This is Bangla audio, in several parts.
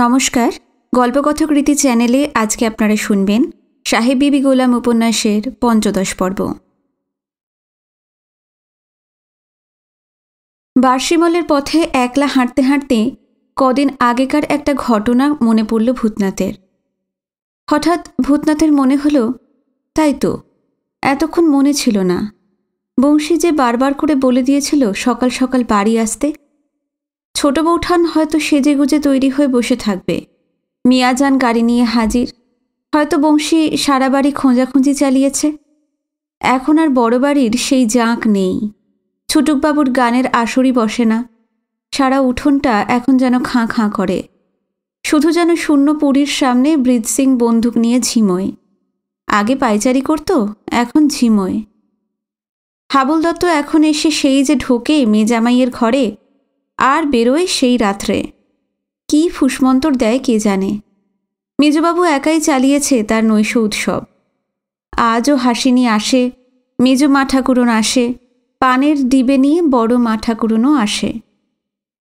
নমস্কার গল্পকথক রীতি চ্যানেলে আজকে আপনারা শুনবেন সাহেব বিবি গোলাম উপন্যাসের পঞ্চদশ পর্ব বার্ষিমলের পথে একলা হাঁটতে হাঁটতে কদিন আগেকার একটা ঘটনা মনে পড়ল ভূতনাথের হঠাৎ ভূতনাথের মনে হল তাই তো এতক্ষণ মনে ছিল না বংশী যে বারবার করে বলে দিয়েছিল সকাল সকাল বাড়ি আসতে ছোট বৌঠান হয়তো সেজে গুজে তৈরি হয়ে বসে থাকবে মিয়াজান গাড়ি নিয়ে হাজির হয়তো বংশী সারা বাড়ি খোঁজাখুঁজি চালিয়েছে এখন আর বড় বাড়ির সেই জাঁক নেই ছুটুকবাবুর গানের আসরই বসে না সারা উঠোনটা এখন যেন খাঁ খাঁ করে শুধু যেন শূন্য পুরীর সামনে ব্রিজ সিং বন্দুক নিয়ে ঝিমোয় আগে পাইচারি করত এখন ঝিমোয় হাবুল দত্ত এখন এসে সেই যে ঢোকে মেজামাইয়ের ঘরে আর বেরোয় সেই রাত্রে কি ফুসমন্তর দেয় কে জানে মেজবাবু একাই চালিয়েছে তার নৈশ উৎসব আজও হাসিনি আসে মেজ মা ঠাকুরন আসে পানের ডিবে নিয়ে বড় মা ঠাকুরনও আসে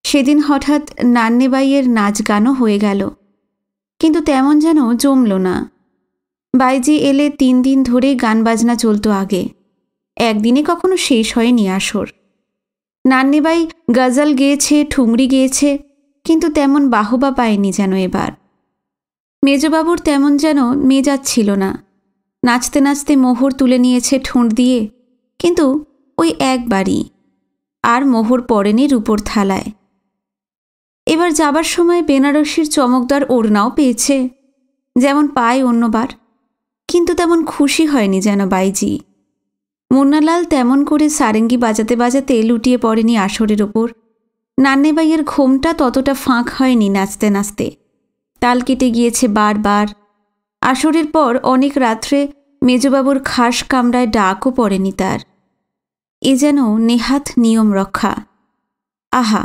সেদিন হঠাৎ নান্নেবাইয়ের নাচ গানও হয়ে গেল কিন্তু তেমন যেন জমল না বাইজি এলে তিন দিন ধরে গান বাজনা চলতো আগে একদিনে কখনো শেষ হয়নি আসর নান্নিবাই গজল গেয়েছে ঠুংরি গেয়েছে কিন্তু তেমন বাহবা পায়নি যেন এবার মেজবাবুর তেমন যেন মেজাজ ছিল না নাচতে নাচতে মোহর তুলে নিয়েছে ঠোঁট দিয়ে কিন্তু ওই একবারই আর মোহর পড়েনি রূপোর থালায় এবার যাবার সময় বেনারসির চমকদার ওড়নাও পেয়েছে যেমন পায় অন্যবার কিন্তু তেমন খুশি হয়নি যেন বাইজি মুন্নালাল তেমন করে সারেঙ্গি বাজাতে বাজাতে লুটিয়ে পড়েনি আসরের ওপর নান্নেবাইয়ের ঘোমটা ততটা ফাঁক হয়নি নাচতে নাচতে তাল কেটে গিয়েছে বারবার আসরের পর অনেক রাত্রে মেজবাবুর খাস কামরায় ডাকও পড়েনি তার এ যেন নেহাত নিয়ম রক্ষা আহা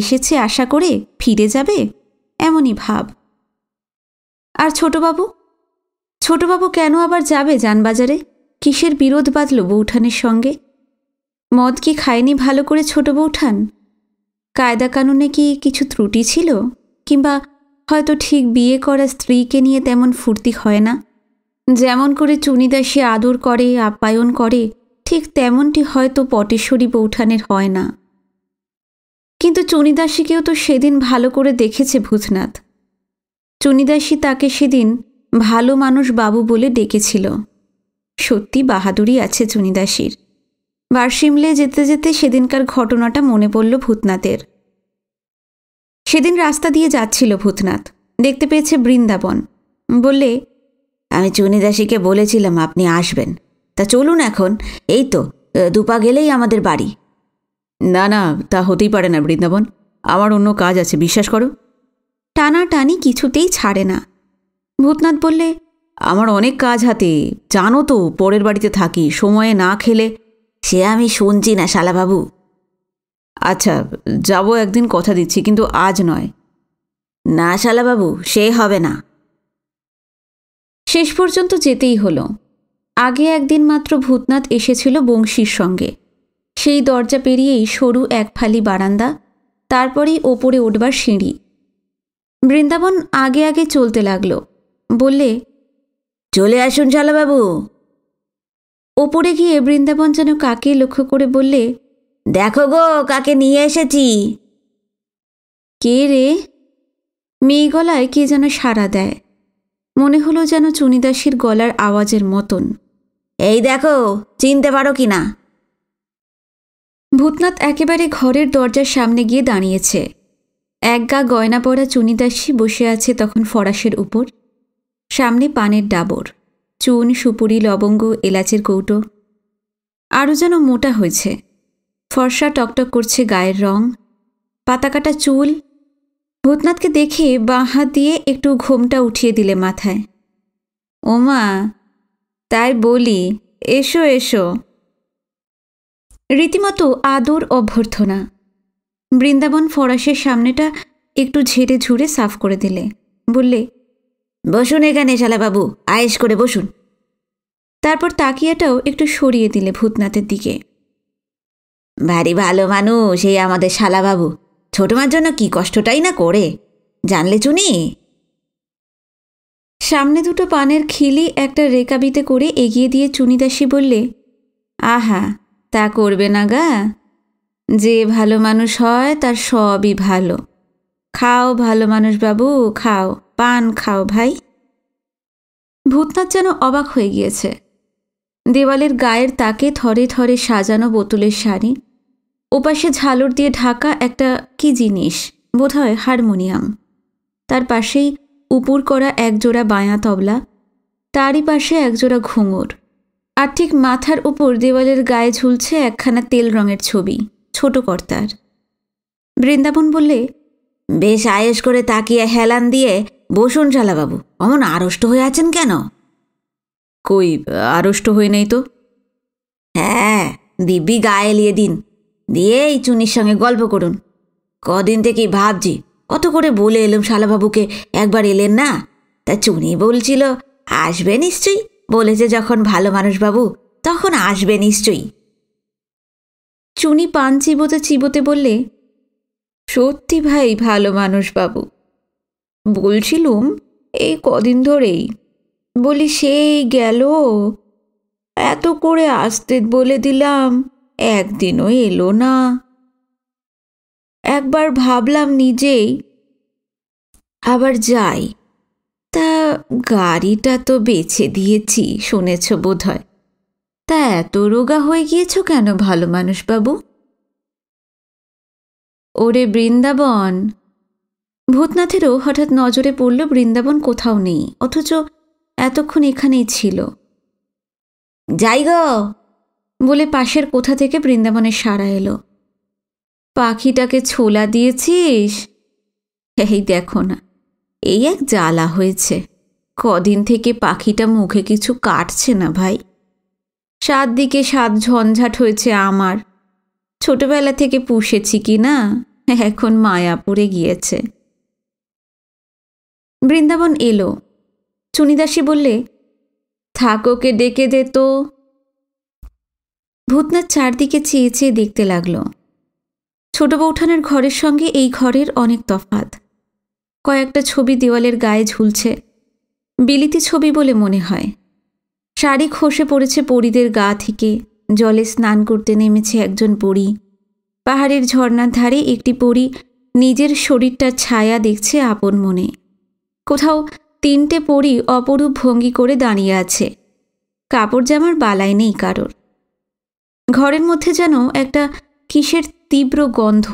এসেছে আশা করে ফিরে যাবে এমনই ভাব আর ছোটবাবু ছোটবাবু কেন আবার যাবে যানবাজারে কিসের বিরোধ বাঁধল বৌঠানের সঙ্গে মদ কি খায়নি ভালো করে ছোট বৌঠান কায়দা কানুনে কি কিছু ত্রুটি ছিল কিংবা হয়তো ঠিক বিয়ে করা স্ত্রীকে নিয়ে তেমন ফুর্তি হয় না যেমন করে চুনিদাসী আদর করে আপ্যায়ন করে ঠিক তেমনটি হয়তো পটেশ্বরী বৌঠানের হয় না কিন্তু চুনিদাসীকেও তো সেদিন ভালো করে দেখেছে ভূতনাথ চুনিদাসী তাকে সেদিন ভালো মানুষ বাবু বলে ডেকেছিল সত্যি বাহাদুরি আছে জুনিদাসীর বারসিমলে যেতে যেতে সেদিনকার ঘটনাটা মনে পড়ল ভূতনাথের সেদিন রাস্তা দিয়ে যাচ্ছিল ভূতনাথ দেখতে পেয়েছে বৃন্দাবন বললে আমি চুনিদাসিকে বলেছিলাম আপনি আসবেন তা চলুন এখন এই তো দুপা গেলেই আমাদের বাড়ি না না তা হতেই পারে না বৃন্দাবন আমার অন্য কাজ আছে বিশ্বাস করো টানাটানি কিছুতেই ছাড়ে না ভূতনাথ বললে আমার অনেক কাজ হাতে জানো তো পরের বাড়িতে থাকি সময়ে না খেলে সে আমি শুনছি না শালাবাবু আচ্ছা যাব একদিন কথা দিচ্ছি কিন্তু আজ নয় না শালাবাবু সে হবে না শেষ পর্যন্ত যেতেই হলো আগে একদিন মাত্র ভূতনাথ এসেছিল বংশীর সঙ্গে সেই দরজা পেরিয়েই সরু এক ফালি বারান্দা তারপরেই ওপরে উঠবার সিঁড়ি বৃন্দাবন আগে আগে চলতে লাগল বললে চলে আসুন শালাবাবু ওপরে গিয়ে বৃন্দাবন যেন কাকে লক্ষ্য করে বললে দেখো গো কাকে নিয়ে এসেছি কে রে মেয়ে গলায় কে যেন সাড়া দেয় মনে হলো যেন চুনিদাসের গলার আওয়াজের মতন এই দেখো চিনতে পারো কি না ভূতনাথ একেবারে ঘরের দরজার সামনে গিয়ে দাঁড়িয়েছে এক গা গয়না পরা চুনিদাসী বসে আছে তখন ফরাসের উপর সামনে পানের ডাবর চুন সুপুরি লবঙ্গ এলাচের কৌটো আরও যেন মোটা হয়েছে ফর্সা টকটক করছে গায়ের রং পাতাকাটা চুল ভূতনাথকে দেখে বাঁ হাত দিয়ে একটু ঘোমটা উঠিয়ে দিলে মাথায় ওমা তাই বলি এসো এসো রীতিমতো আদর অভ্যর্থনা বৃন্দাবন ফরাসের সামনেটা একটু ঝেড়ে ঝুড়ে সাফ করে দিলে বললে বসুন এখানে শালাবাবু আয়েস করে বসুন তারপর তাকিয়াটাও একটু সরিয়ে দিলে ভূতনাথের দিকে ভারী ভালো মানুষ এই আমাদের শালাবাবু ছোটমার জন্য কি কষ্টটাই না করে জানলে চুনি সামনে দুটো পানের খিলি একটা রেকাবিতে করে এগিয়ে দিয়ে দাসি বললে আহা তা করবে না গা যে ভালো মানুষ হয় তার সবই ভালো খাও ভালো মানুষ বাবু খাও পান খাও ভাই ভূতনাথ যেন অবাক হয়ে গিয়েছে দেওয়ালের গায়ের তাকে থরে থরে সাজানো বোতলের শাড়ি ওপাশে ঝালর দিয়ে ঢাকা একটা কি জিনিস বোধহয় হারমোনিয়াম তার পাশেই উপর করা একজোড়া বাঁয়া তবলা তারই পাশে একজোড়া ঘুঙুর আর ঠিক মাথার উপর দেওয়ালের গায়ে ঝুলছে একখানা তেল রঙের ছবি ছোট কর্তার বৃন্দাবন বললে বেশ আয়েস করে তাকিয়ে হেলান দিয়ে বসুন শালাবাবু অমন আড়ষ্ট হয়ে আছেন কেন কই আড়ষ্ট হয়ে নেই তো হ্যাঁ দিব্যি গায়ে এলিয়ে দিন দিয়ে এই চুনির সঙ্গে গল্প করুন কদিন থেকেই ভাবছি কত করে বলে এলাম শালাবাবুকে একবার এলেন না তা চুনি বলছিল আসবে নিশ্চয়ই বলেছে যখন ভালো মানুষ বাবু তখন আসবে নিশ্চয়ই চুনি পান চিবোতে চিবোতে বললে সত্যি ভাই ভালো মানুষ বাবু বলছিলুম এই কদিন ধরেই বলি সেই গেল এত করে আসতে বলে দিলাম একদিনও এলো না একবার ভাবলাম নিজেই আবার যাই তা গাড়িটা তো বেছে দিয়েছি শুনেছ বোধ হয় তা এত রোগা হয়ে গিয়েছ কেন ভালো মানুষ বাবু ওরে বৃন্দাবন ভূতনাথেরও হঠাৎ নজরে পড়ল বৃন্দাবন কোথাও নেই অথচ এতক্ষণ এখানেই ছিল যাই গ বলে পাশের কোথা থেকে বৃন্দাবনের সাড়া এলো পাখিটাকে ছোলা দিয়েছিস এই দেখো না এই এক জ্বালা হয়েছে কদিন থেকে পাখিটা মুখে কিছু কাটছে না ভাই সাত দিকে সাত ঝঞ্ঝাট হয়েছে আমার ছোটবেলা থেকে পুষেছি কি না এখন মায়াপুরে গিয়েছে বৃন্দাবন এলো চুনিদাসী বললে থাকোকে ডেকে দে তো ভূতনাথ চারদিকে চেয়ে চেয়ে দেখতে লাগল ছোট বৌঠানের ঘরের সঙ্গে এই ঘরের অনেক তফাত কয়েকটা ছবি দেওয়ালের গায়ে ঝুলছে বিলিতি ছবি বলে মনে হয় শাড়ি খসে পড়েছে পরীদের গা থেকে জলে স্নান করতে নেমেছে একজন পরি পাহাড়ের ঝর্নার ধারে একটি পরি নিজের শরীরটার ছায়া দেখছে আপন মনে কোথাও তিনটে পরি অপরূপ ভঙ্গি করে দাঁড়িয়ে আছে কাপড় জামার বালাই নেই কারোর ঘরের মধ্যে যেন একটা কিসের তীব্র গন্ধ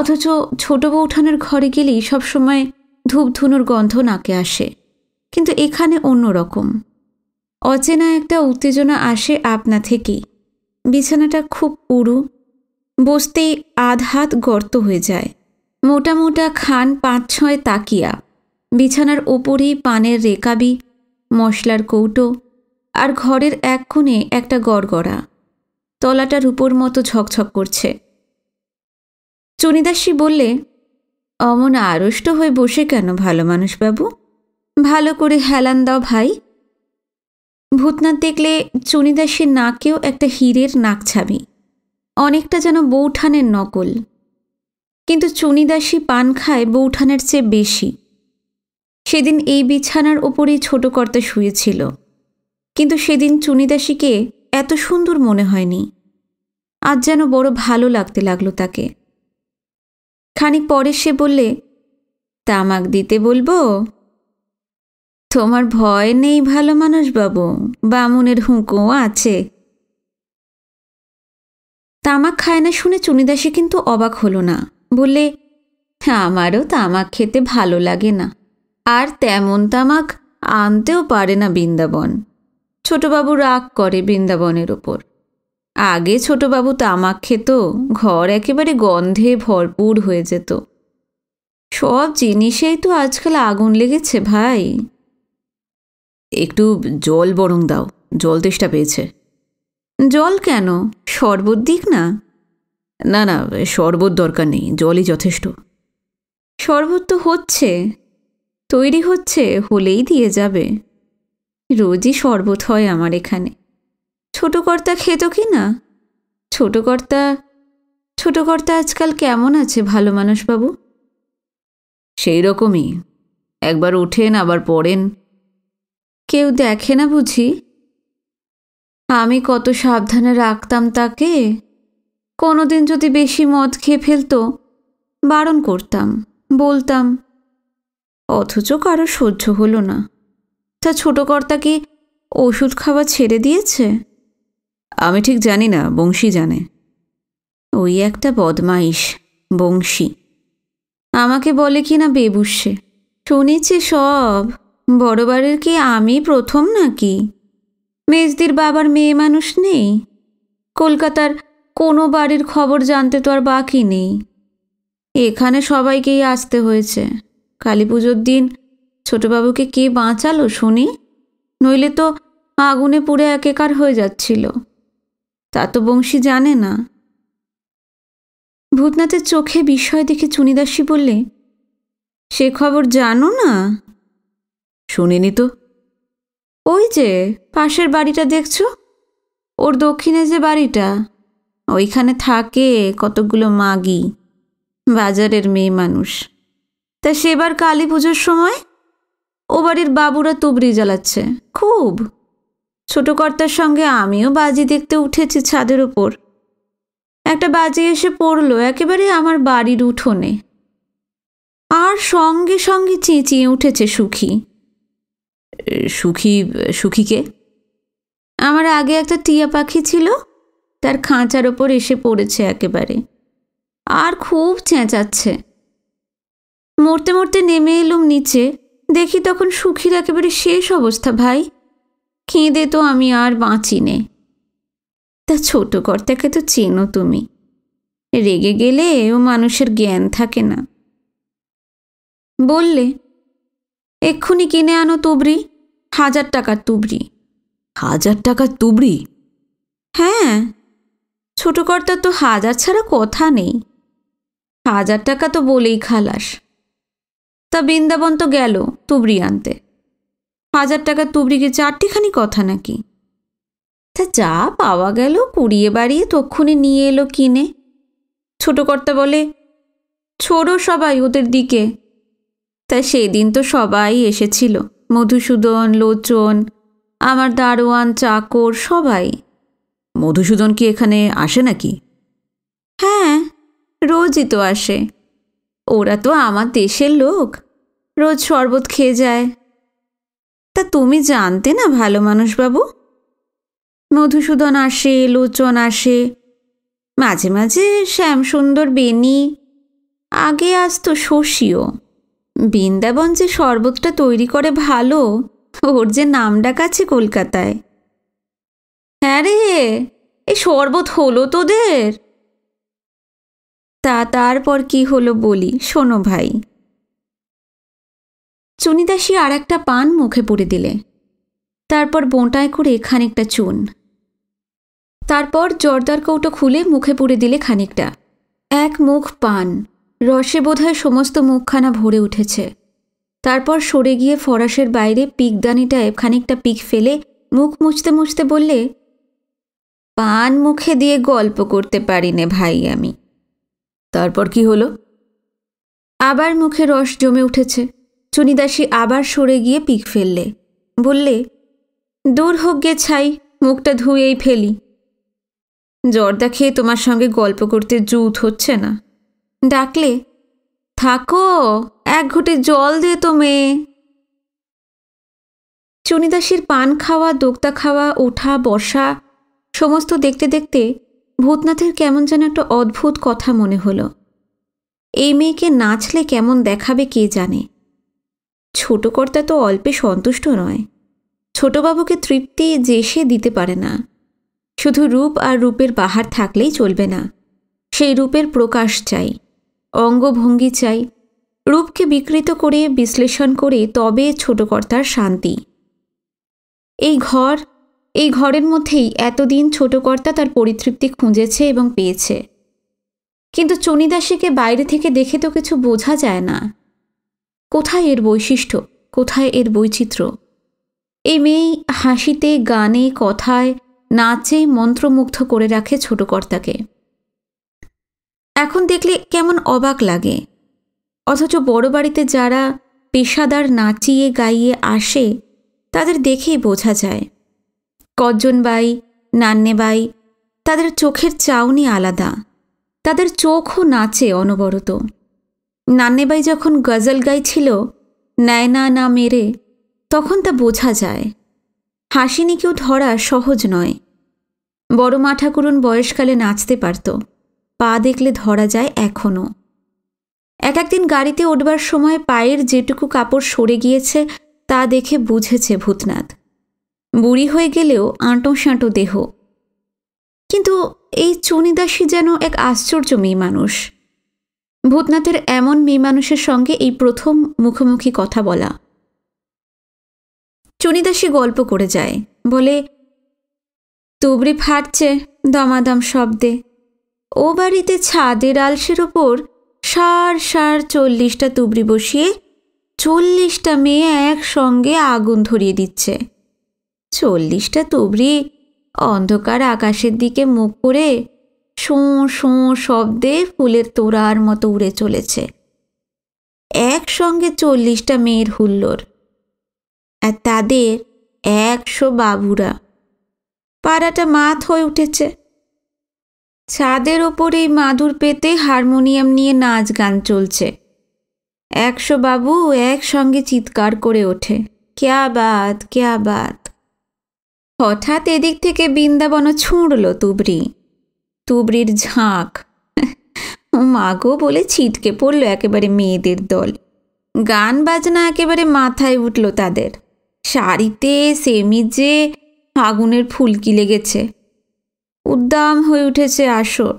অথচ ছোট বৌঠানের ঘরে গেলেই সবসময় ধূপধুনুর গন্ধ নাকে আসে কিন্তু এখানে অন্য রকম অচেনা একটা উত্তেজনা আসে আপনা থেকেই বিছানাটা খুব উড়ু বসতেই আধ হাত গর্ত হয়ে যায় মোটা মোটা খান পাঁচ ছয় তাকিয়া বিছানার ওপরে পানের রেকাবি মশলার কৌটো আর ঘরের এক কোণে একটা গড়গড়া তলাটার উপর মতো ঝকঝক করছে চুনিদাসী বললে অমন আড়ষ্ট হয়ে বসে কেন ভালো মানুষ বাবু ভালো করে হেলান দাও ভাই ভূতনাথ দেখলে চুনিদাসীর নাকেও একটা হীরের নাক ছাবি অনেকটা যেন বৌঠানের নকল কিন্তু চুনিদাসী পান খায় বৌঠানের চেয়ে বেশি সেদিন এই বিছানার ওপরেই ছোট কর্তা শুয়েছিল কিন্তু সেদিন চুনিদাসীকে এত সুন্দর মনে হয়নি আজ যেন বড় ভালো লাগতে লাগলো তাকে খানিক পরে সে বললে তামাক দিতে বলবো তোমার ভয় নেই ভালো মানুষ বাবু বামুনের হুঁকো আছে তামাক খায় না শুনে চুনিদাসী কিন্তু অবাক হলো না বললে আমারও তামাক খেতে ভালো লাগে না আর তেমন তামাক আনতেও পারে না বৃন্দাবন ছোটবাবু রাগ করে বৃন্দাবনের ওপর আগে ছোটবাবু তামাক খেত ঘর একেবারে গন্ধে ভরপুর হয়ে যেত সব জিনিসেই তো আজকাল আগুন লেগেছে ভাই একটু জল বরং দাও জল তেষ্টা পেয়েছে জল কেন শরবত দিক না না না শরবত দরকার নেই জলই যথেষ্ট শরবত তো হচ্ছে তৈরি হচ্ছে হলেই দিয়ে যাবে রোজই শরবত হয় আমার এখানে কর্তা খেত কি না ছোট কর্তা আজকাল কেমন আছে ভালো মানুষবাবু সেই রকমই একবার ওঠেন আবার পড়েন কেউ দেখে না বুঝি আমি কত সাবধানে রাখতাম তাকে কোনোদিন যদি বেশি মদ খেয়ে ফেলতো বারণ করতাম বলতাম অথচ কারো সহ্য হলো না তা ছোট কর্তা কি ওষুধ খাওয়া ছেড়ে দিয়েছে আমি ঠিক জানি না বংশী জানে ওই একটা বদমাইশ বংশী আমাকে বলে কি না বেবুসে শুনেছে সব বড়বারের কি আমি প্রথম নাকি মেজদির বাবার মেয়ে মানুষ নেই কলকাতার কোনো বাড়ির খবর জানতে তো আর বাকি নেই এখানে সবাইকেই আসতে হয়েছে কালী পুজোর দিন ছোটবাবুকে কে বাঁচালো শুনি নইলে তো আগুনে পুড়ে একেকার হয়ে যাচ্ছিল তা তো বংশী জানে না ভূতনাথের চোখে বিস্ময় দেখে চুনিদাসী বললে সে খবর জানো না শুনিনি তো ওই যে পাশের বাড়িটা দেখছো ওর দক্ষিণে যে বাড়িটা ওইখানে থাকে কতগুলো মাগি বাজারের মেয়ে মানুষ তা সেবার কালী পুজোর সময় ও বাড়ির বাবুরা তুবড়ি জ্বালাচ্ছে খুব ছোট কর্তার সঙ্গে আমিও বাজি দেখতে উঠেছি ছাদের ওপর একটা বাজি এসে পড়লো একেবারে আমার বাড়ির উঠোনে আর সঙ্গে সঙ্গে চেঁচিয়ে উঠেছে সুখী সুখী সুখীকে আমার আগে একটা টিয়া পাখি ছিল তার খাঁচার ওপর এসে পড়েছে একেবারে আর খুব চেঁচাচ্ছে মরতে মরতে নেমে এলুম নিচে দেখি তখন সুখীর একেবারে শেষ অবস্থা ভাই কেঁদে তো আমি আর বাঁচি নে তা ছোট কর্তাকে তো চেনো তুমি রেগে গেলে ও মানুষের জ্ঞান থাকে না বললে এক্ষুনি কিনে আনো তুবড়ি হাজার টাকার তুবড়ি হাজার টাকার তুবড়ি হ্যাঁ ছোট কর্তার তো হাজার ছাড়া কথা নেই হাজার টাকা তো বলেই খালাস তা বৃন্দাবন তো গেল তুবড়ি আনতে হাজার টাকা তুবড়ি কি চারটিখানি কথা নাকি তা যা পাওয়া গেল কুড়িয়ে বাড়িয়ে তক্ষণে নিয়ে এলো কিনে ছোট কর্তা বলে ছোড়ো সবাই ওদের দিকে তা সেদিন তো সবাই এসেছিল মধুসূদন লোচন আমার দারোয়ান চাকর সবাই মধুসূদন কি এখানে আসে নাকি হ্যাঁ রোজই তো আসে ওরা তো আমার দেশের লোক রোজ শরবত খেয়ে যায় তা তুমি জানতে না ভালো মানুষ বাবু মধুসূদন আসে লোচন আসে মাঝে মাঝে শ্যামসুন্দর বেনি আগে আসতো শশীও বৃন্দাবন যে শরবতটা তৈরি করে ভালো ওর যে নাম আছে কলকাতায় হ্যাঁ রে এই শরবত হলো তোদের তা তারপর কি হলো বলি শোনো ভাই চুনিদাসী আর একটা পান মুখে পুড়ে দিলে তারপর বোঁটায় করে খানিকটা চুন তারপর জর্দার কৌটো খুলে মুখে পুড়ে দিলে খানিকটা এক মুখ পান রসে বোধহয় সমস্ত মুখখানা ভরে উঠেছে তারপর সরে গিয়ে ফরাসের বাইরে পিকদানিটায় খানিকটা পিক ফেলে মুখ মুছতে মুছতে বললে পান মুখে দিয়ে গল্প করতে পারি নে ভাই আমি তারপর কি হলো আবার মুখে রস জমে উঠেছে চুনিদাসী আবার সরে গিয়ে পিক ফেললে বললে দূর হোক গে ছাই মুখটা ধুয়েই ফেলি জর্দা খেয়ে তোমার সঙ্গে গল্প করতে জুত হচ্ছে না ডাকলে থাকো এক ঘুটে জল দে তো মেয়ে চুনিদাসীর পান খাওয়া দোক্তা খাওয়া ওঠা বসা সমস্ত দেখতে দেখতে ভূতনাথের কেমন যেন একটা অদ্ভুত কথা মনে হলো এই মেয়েকে নাচলে কেমন দেখাবে কে জানে ছোটকর্তা তো অল্পে সন্তুষ্ট নয় ছোটবাবুকে তৃপ্তি যে সে দিতে পারে না শুধু রূপ আর রূপের বাহার থাকলেই চলবে না সেই রূপের প্রকাশ চাই অঙ্গভঙ্গি চাই রূপকে বিকৃত করে বিশ্লেষণ করে তবে ছোটকর্তার শান্তি এই ঘর এই ঘরের মধ্যেই এতদিন ছোটকর্তা তার পরিতৃপ্তি খুঁজেছে এবং পেয়েছে কিন্তু চণিদাসীকে বাইরে থেকে দেখে তো কিছু বোঝা যায় না কোথায় এর বৈশিষ্ট্য কোথায় এর বৈচিত্র্য এই মেয়ে হাসিতে গানে কথায় নাচে মন্ত্রমুগ্ধ করে রাখে ছোটকর্তাকে এখন দেখলে কেমন অবাক লাগে অথচ বড় বাড়িতে যারা পেশাদার নাচিয়ে গাইয়ে আসে তাদের দেখেই বোঝা যায় বাই নান্নে বাই তাদের চোখের চাউনি আলাদা তাদের চোখও নাচে অনবরত নান্নেবাই যখন গজল গাইছিল নায়না না মেরে তখন তা বোঝা যায় কেউ ধরা সহজ নয় বড় মা ঠাকুরুন বয়সকালে নাচতে পারত পা দেখলে ধরা যায় এখনও এক একদিন গাড়িতে উঠবার সময় পায়ের যেটুকু কাপড় সরে গিয়েছে তা দেখে বুঝেছে ভূতনাথ বুড়ি হয়ে গেলেও আঁটো সাঁটো দেহ কিন্তু এই চুনিদাসী যেন এক আশ্চর্য মেয়ে মানুষ ভূতনাথের এমন মেয়ে মানুষের সঙ্গে এই প্রথম মুখোমুখি কথা বলা চুনিদাসী গল্প করে যায় বলে তুবড়ি ফাটছে দমাদম শব্দে ও বাড়িতে ছাদের আলসের ওপর সার সার চল্লিশটা তুবড়ি বসিয়ে চল্লিশটা মেয়ে একসঙ্গে আগুন ধরিয়ে দিচ্ছে চল্লিশটা তুবড়ি অন্ধকার আকাশের দিকে মুখ করে সোঁ সোঁ শব্দে ফুলের তোড়ার মতো উড়ে চলেছে একসঙ্গে চল্লিশটা মেয়ের হুল্লোর আর তাদের একশো বাবুরা পাড়াটা মাত হয়ে উঠেছে ছাদের ওপর এই মাদুর পেতে হারমোনিয়াম নিয়ে নাচ গান চলছে একশো বাবু একসঙ্গে চিৎকার করে ওঠে ক্যা বাদ ক্যা বাদ হঠাৎ এদিক থেকে বৃন্দাবন ছুঁড়ল তুবড়ি তুবড়ির ঝাঁক মাগো বলে ছিটকে পড়ল একেবারে মেয়েদের দল গান বাজনা একেবারে মাথায় উঠল তাদের শাড়িতে সেমিজে আগুনের ফুলকি লেগেছে উদ্দাম হয়ে উঠেছে আসর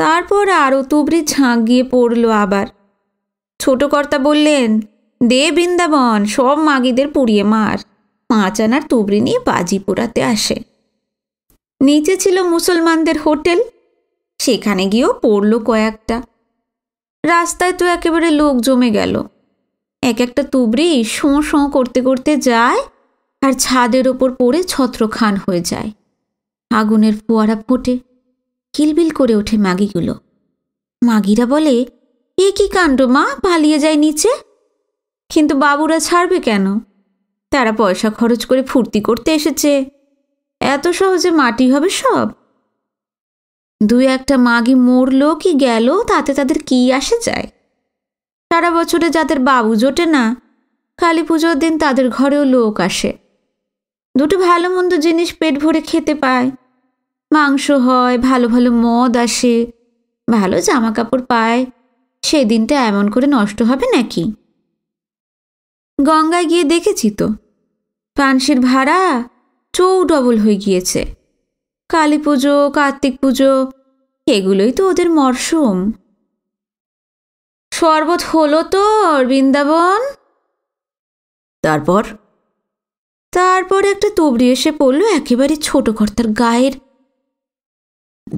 তারপর আরও তুবড়ি ঝাঁক গিয়ে পড়ল আবার ছোট কর্তা বললেন দে বৃন্দাবন সব মাগিদের পুড়িয়ে মার পাঁচ আনার তুবড়ি নিয়ে বাজি পোড়াতে আসে নিচে ছিল মুসলমানদের হোটেল সেখানে গিয়েও পড়ল কয়েকটা রাস্তায় তো একেবারে লোক জমে গেল এক একটা তুবড়ি শোঁ শোঁ করতে করতে যায় আর ছাদের ওপর পড়ে ছত্রখান হয়ে যায় আগুনের ফোয়ারা ফোটে কিলবিল করে ওঠে মাগিগুলো মাগিরা বলে এ কি কাণ্ড মা পালিয়ে যায় নিচে কিন্তু বাবুরা ছাড়বে কেন তারা পয়সা খরচ করে ফুর্তি করতে এসেছে এত সহজে মাটি হবে সব দুই একটা মাগি মরলো কি গেল তাতে তাদের কি আসে যায় সারা বছরে যাদের বাবু জোটে না কালী পুজোর দিন তাদের ঘরেও লোক আসে দুটো ভালো মন্দ জিনিস পেট ভরে খেতে পায় মাংস হয় ভালো ভালো মদ আসে ভালো জামা কাপড় পায় সেদিনটা এমন করে নষ্ট হবে নাকি গঙ্গায় গিয়ে দেখেছি তো পানসির ভাড়া চৌ ডবল হয়ে গিয়েছে কালী পুজো কার্তিক পুজো এগুলোই তো ওদের মরশুম শরবত হলো তো বৃন্দাবন তারপর তারপর একটা তবড়ি এসে পড়ল একেবারে ছোট কর্তার গায়ের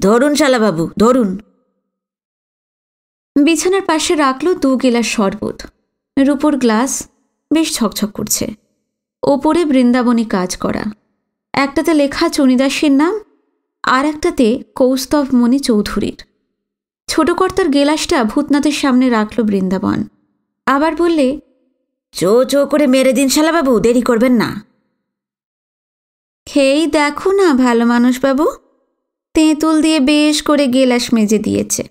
ধরুন শালাবাবু ধরুন বিছানার পাশে রাখলো দু গেলাস শরবত রূপোর গ্লাস বেশ ছকছক করছে ওপরে বৃন্দাবনী কাজ করা একটাতে লেখা চুনিদাসের নাম আর একটাতে কৌস্তভ মণি চৌধুরীর ছোটকর্তার গেলাসটা ভূতনাথের সামনে রাখল বৃন্দাবন আবার বললে চো চো করে মেরে দিন শালাবাবু দেরি করবেন না খেয়েই দেখো না ভালো মানুষবাবু তেঁতুল দিয়ে বেশ করে গেলাস মেজে দিয়েছে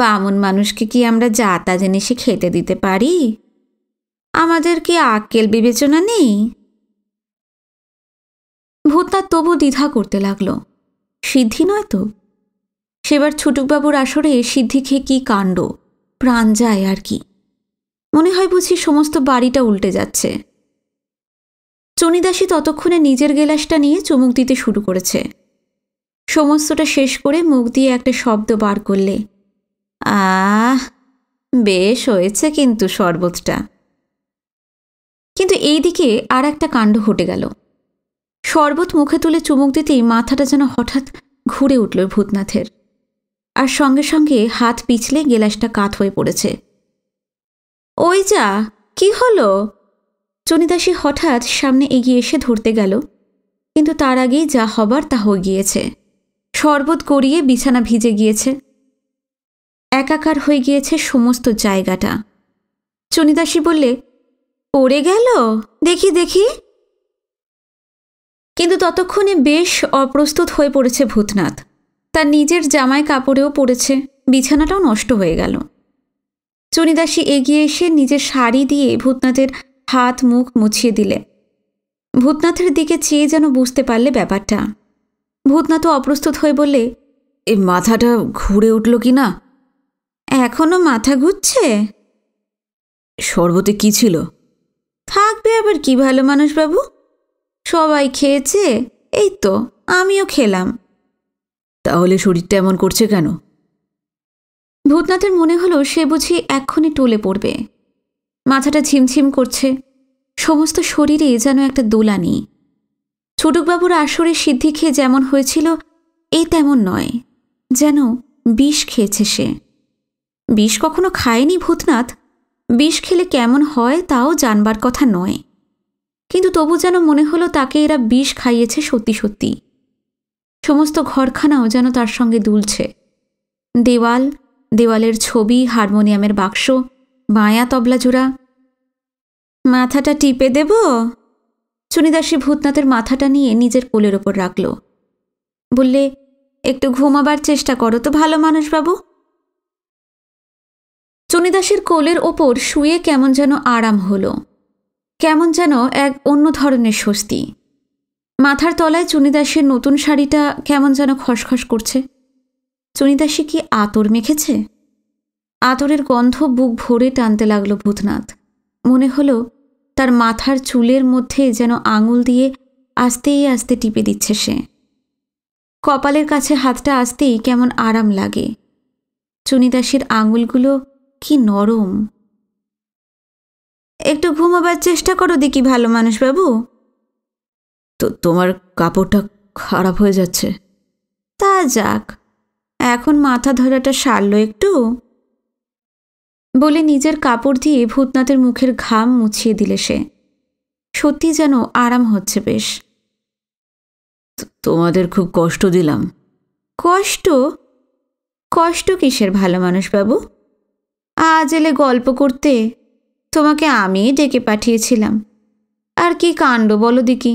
বামুন মানুষকে কি আমরা যা তা জিনিসে খেতে দিতে পারি আমাদের কি আক্কেল বিবেচনা নেই ভূতনা তবু দ্বিধা করতে লাগল সিদ্ধি নয় তো সেবার ছুটুকবাবুর আসরে সিদ্ধি খেয়ে কী কাণ্ড প্রাণ যায় আর কি মনে হয় বুঝি সমস্ত বাড়িটা উল্টে যাচ্ছে চনিদাসী ততক্ষণে নিজের গেলাসটা নিয়ে চুমুক দিতে শুরু করেছে সমস্তটা শেষ করে মুখ দিয়ে একটা শব্দ বার করলে আহ বেশ হয়েছে কিন্তু শরবতটা কিন্তু এই দিকে আর একটা কাণ্ড ঘটে গেল শরবত মুখে তুলে চুমুক দিতেই মাথাটা যেন হঠাৎ ঘুরে উঠল ভূতনাথের আর সঙ্গে সঙ্গে হাত পিছলে গেলাসটা কাত হয়ে পড়েছে ওই যা কি হলো চনিদাসী হঠাৎ সামনে এগিয়ে এসে ধরতে গেল কিন্তু তার আগেই যা হবার তা হয়ে গিয়েছে শরবত গড়িয়ে বিছানা ভিজে গিয়েছে একাকার হয়ে গিয়েছে সমস্ত জায়গাটা চনিদাসী বললে পড়ে গেল দেখি দেখি কিন্তু ততক্ষণে বেশ অপ্রস্তুত হয়ে পড়েছে ভূতনাথ তার নিজের জামায় কাপড়েও পড়েছে বিছানাটাও নষ্ট হয়ে গেল চুনিদাসী এগিয়ে এসে নিজের শাড়ি দিয়ে ভূতনাথের হাত মুখ মুছিয়ে দিলে ভূতনাথের দিকে চেয়ে যেন বুঝতে পারলে ব্যাপারটা ভূতনাথও অপ্রস্তুত হয়ে বললে এ মাথাটা ঘুরে উঠল কি না এখনো মাথা ঘুরছে শরবতে কি ছিল থাকবে আবার কি ভালো মানুষ বাবু সবাই খেয়েছে এই তো আমিও খেলাম তাহলে শরীরটা এমন করছে কেন ভূতনাথের মনে হলো সে বুঝি এক্ষুনি টলে পড়বে মাথাটা ঝিমঝিম করছে সমস্ত শরীরে যেন একটা দোলানি ছোটকবাবুর আসরে সিদ্ধি খেয়ে যেমন হয়েছিল এ তেমন নয় যেন বিষ খেয়েছে সে বিষ কখনো খায়নি ভূতনাথ বিষ খেলে কেমন হয় তাও জানবার কথা নয় কিন্তু তবু যেন মনে হলো তাকে এরা বিষ খাইয়েছে সত্যি সত্যি সমস্ত ঘরখানাও যেন তার সঙ্গে দুলছে দেওয়াল দেওয়ালের ছবি হারমোনিয়ামের বাক্স বাঁয়া তবলা জোড়া মাথাটা টিপে দেব চুনিদাসী ভূতনাথের মাথাটা নিয়ে নিজের কোলের ওপর রাখল বললে একটু ঘুমাবার চেষ্টা করো তো ভালো মানুষ বাবু চুনিদাসের কোলের ওপর শুয়ে কেমন যেন আরাম হলো কেমন যেন এক অন্য ধরনের স্বস্তি মাথার তলায় চুনিদাসের নতুন শাড়িটা কেমন যেন খসখস করছে চুনিদাসী কি আতর মেখেছে আতরের গন্ধ বুক ভরে টানতে লাগলো ভূতনাথ মনে হলো তার মাথার চুলের মধ্যে যেন আঙুল দিয়ে আস্তেই আস্তে টিপে দিচ্ছে সে কপালের কাছে হাতটা আসতেই কেমন আরাম লাগে চুনিদাসের আঙুলগুলো কি নরম একটু ঘুমাবার চেষ্টা করো দেখি ভালো মানুষ তো তোমার কাপড়টা খারাপ হয়ে যাচ্ছে তা যাক এখন মাথা ধরাটা সারল একটু বলে নিজের কাপড় দিয়ে ভূতনাথের মুখের ঘাম মুছিয়ে দিলে সে সত্যি যেন আরাম হচ্ছে বেশ তোমাদের খুব কষ্ট দিলাম কষ্ট কষ্ট কিসের ভালো মানুষ বাবু আজ এলে গল্প করতে তোমাকে আমি ডেকে পাঠিয়েছিলাম আর কি কাণ্ড বলো দিকি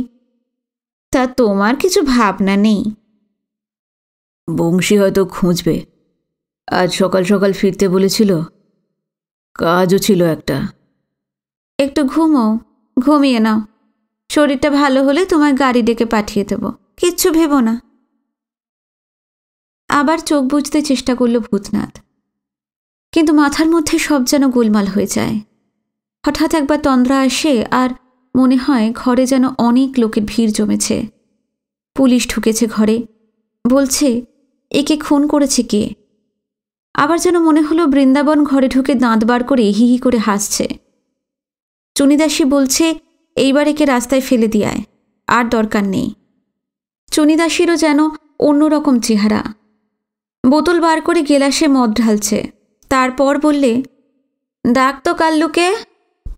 তা তোমার কিছু ভাবনা নেই বংশী হয়তো খুঁজবে আজ সকাল সকাল ফিরতে বলেছিল কাজও ছিল একটা একটু ঘুমো ঘুমিয়ে নাও শরীরটা ভালো হলে তোমার গাড়ি ডেকে পাঠিয়ে দেব কিচ্ছু ভেবো না আবার চোখ বুঝতে চেষ্টা করল ভূতনাথ কিন্তু মাথার মধ্যে সব যেন গোলমাল হয়ে যায় হঠাৎ একবার তন্দ্রা আসে আর মনে হয় ঘরে যেন অনেক লোকের ভিড় জমেছে পুলিশ ঢুকেছে ঘরে বলছে একে খুন করেছে কে আবার যেন মনে হলো বৃন্দাবন ঘরে ঢুকে দাঁত বার করে হি হি করে হাসছে চুনিদাসী বলছে এইবার একে রাস্তায় ফেলে দিয়ায় আর দরকার নেই চুনিদাসীরও যেন অন্যরকম চেহারা বোতল বার করে গেলাসে মদ ঢালছে তারপর বললে ডাক তো কাল্লুকে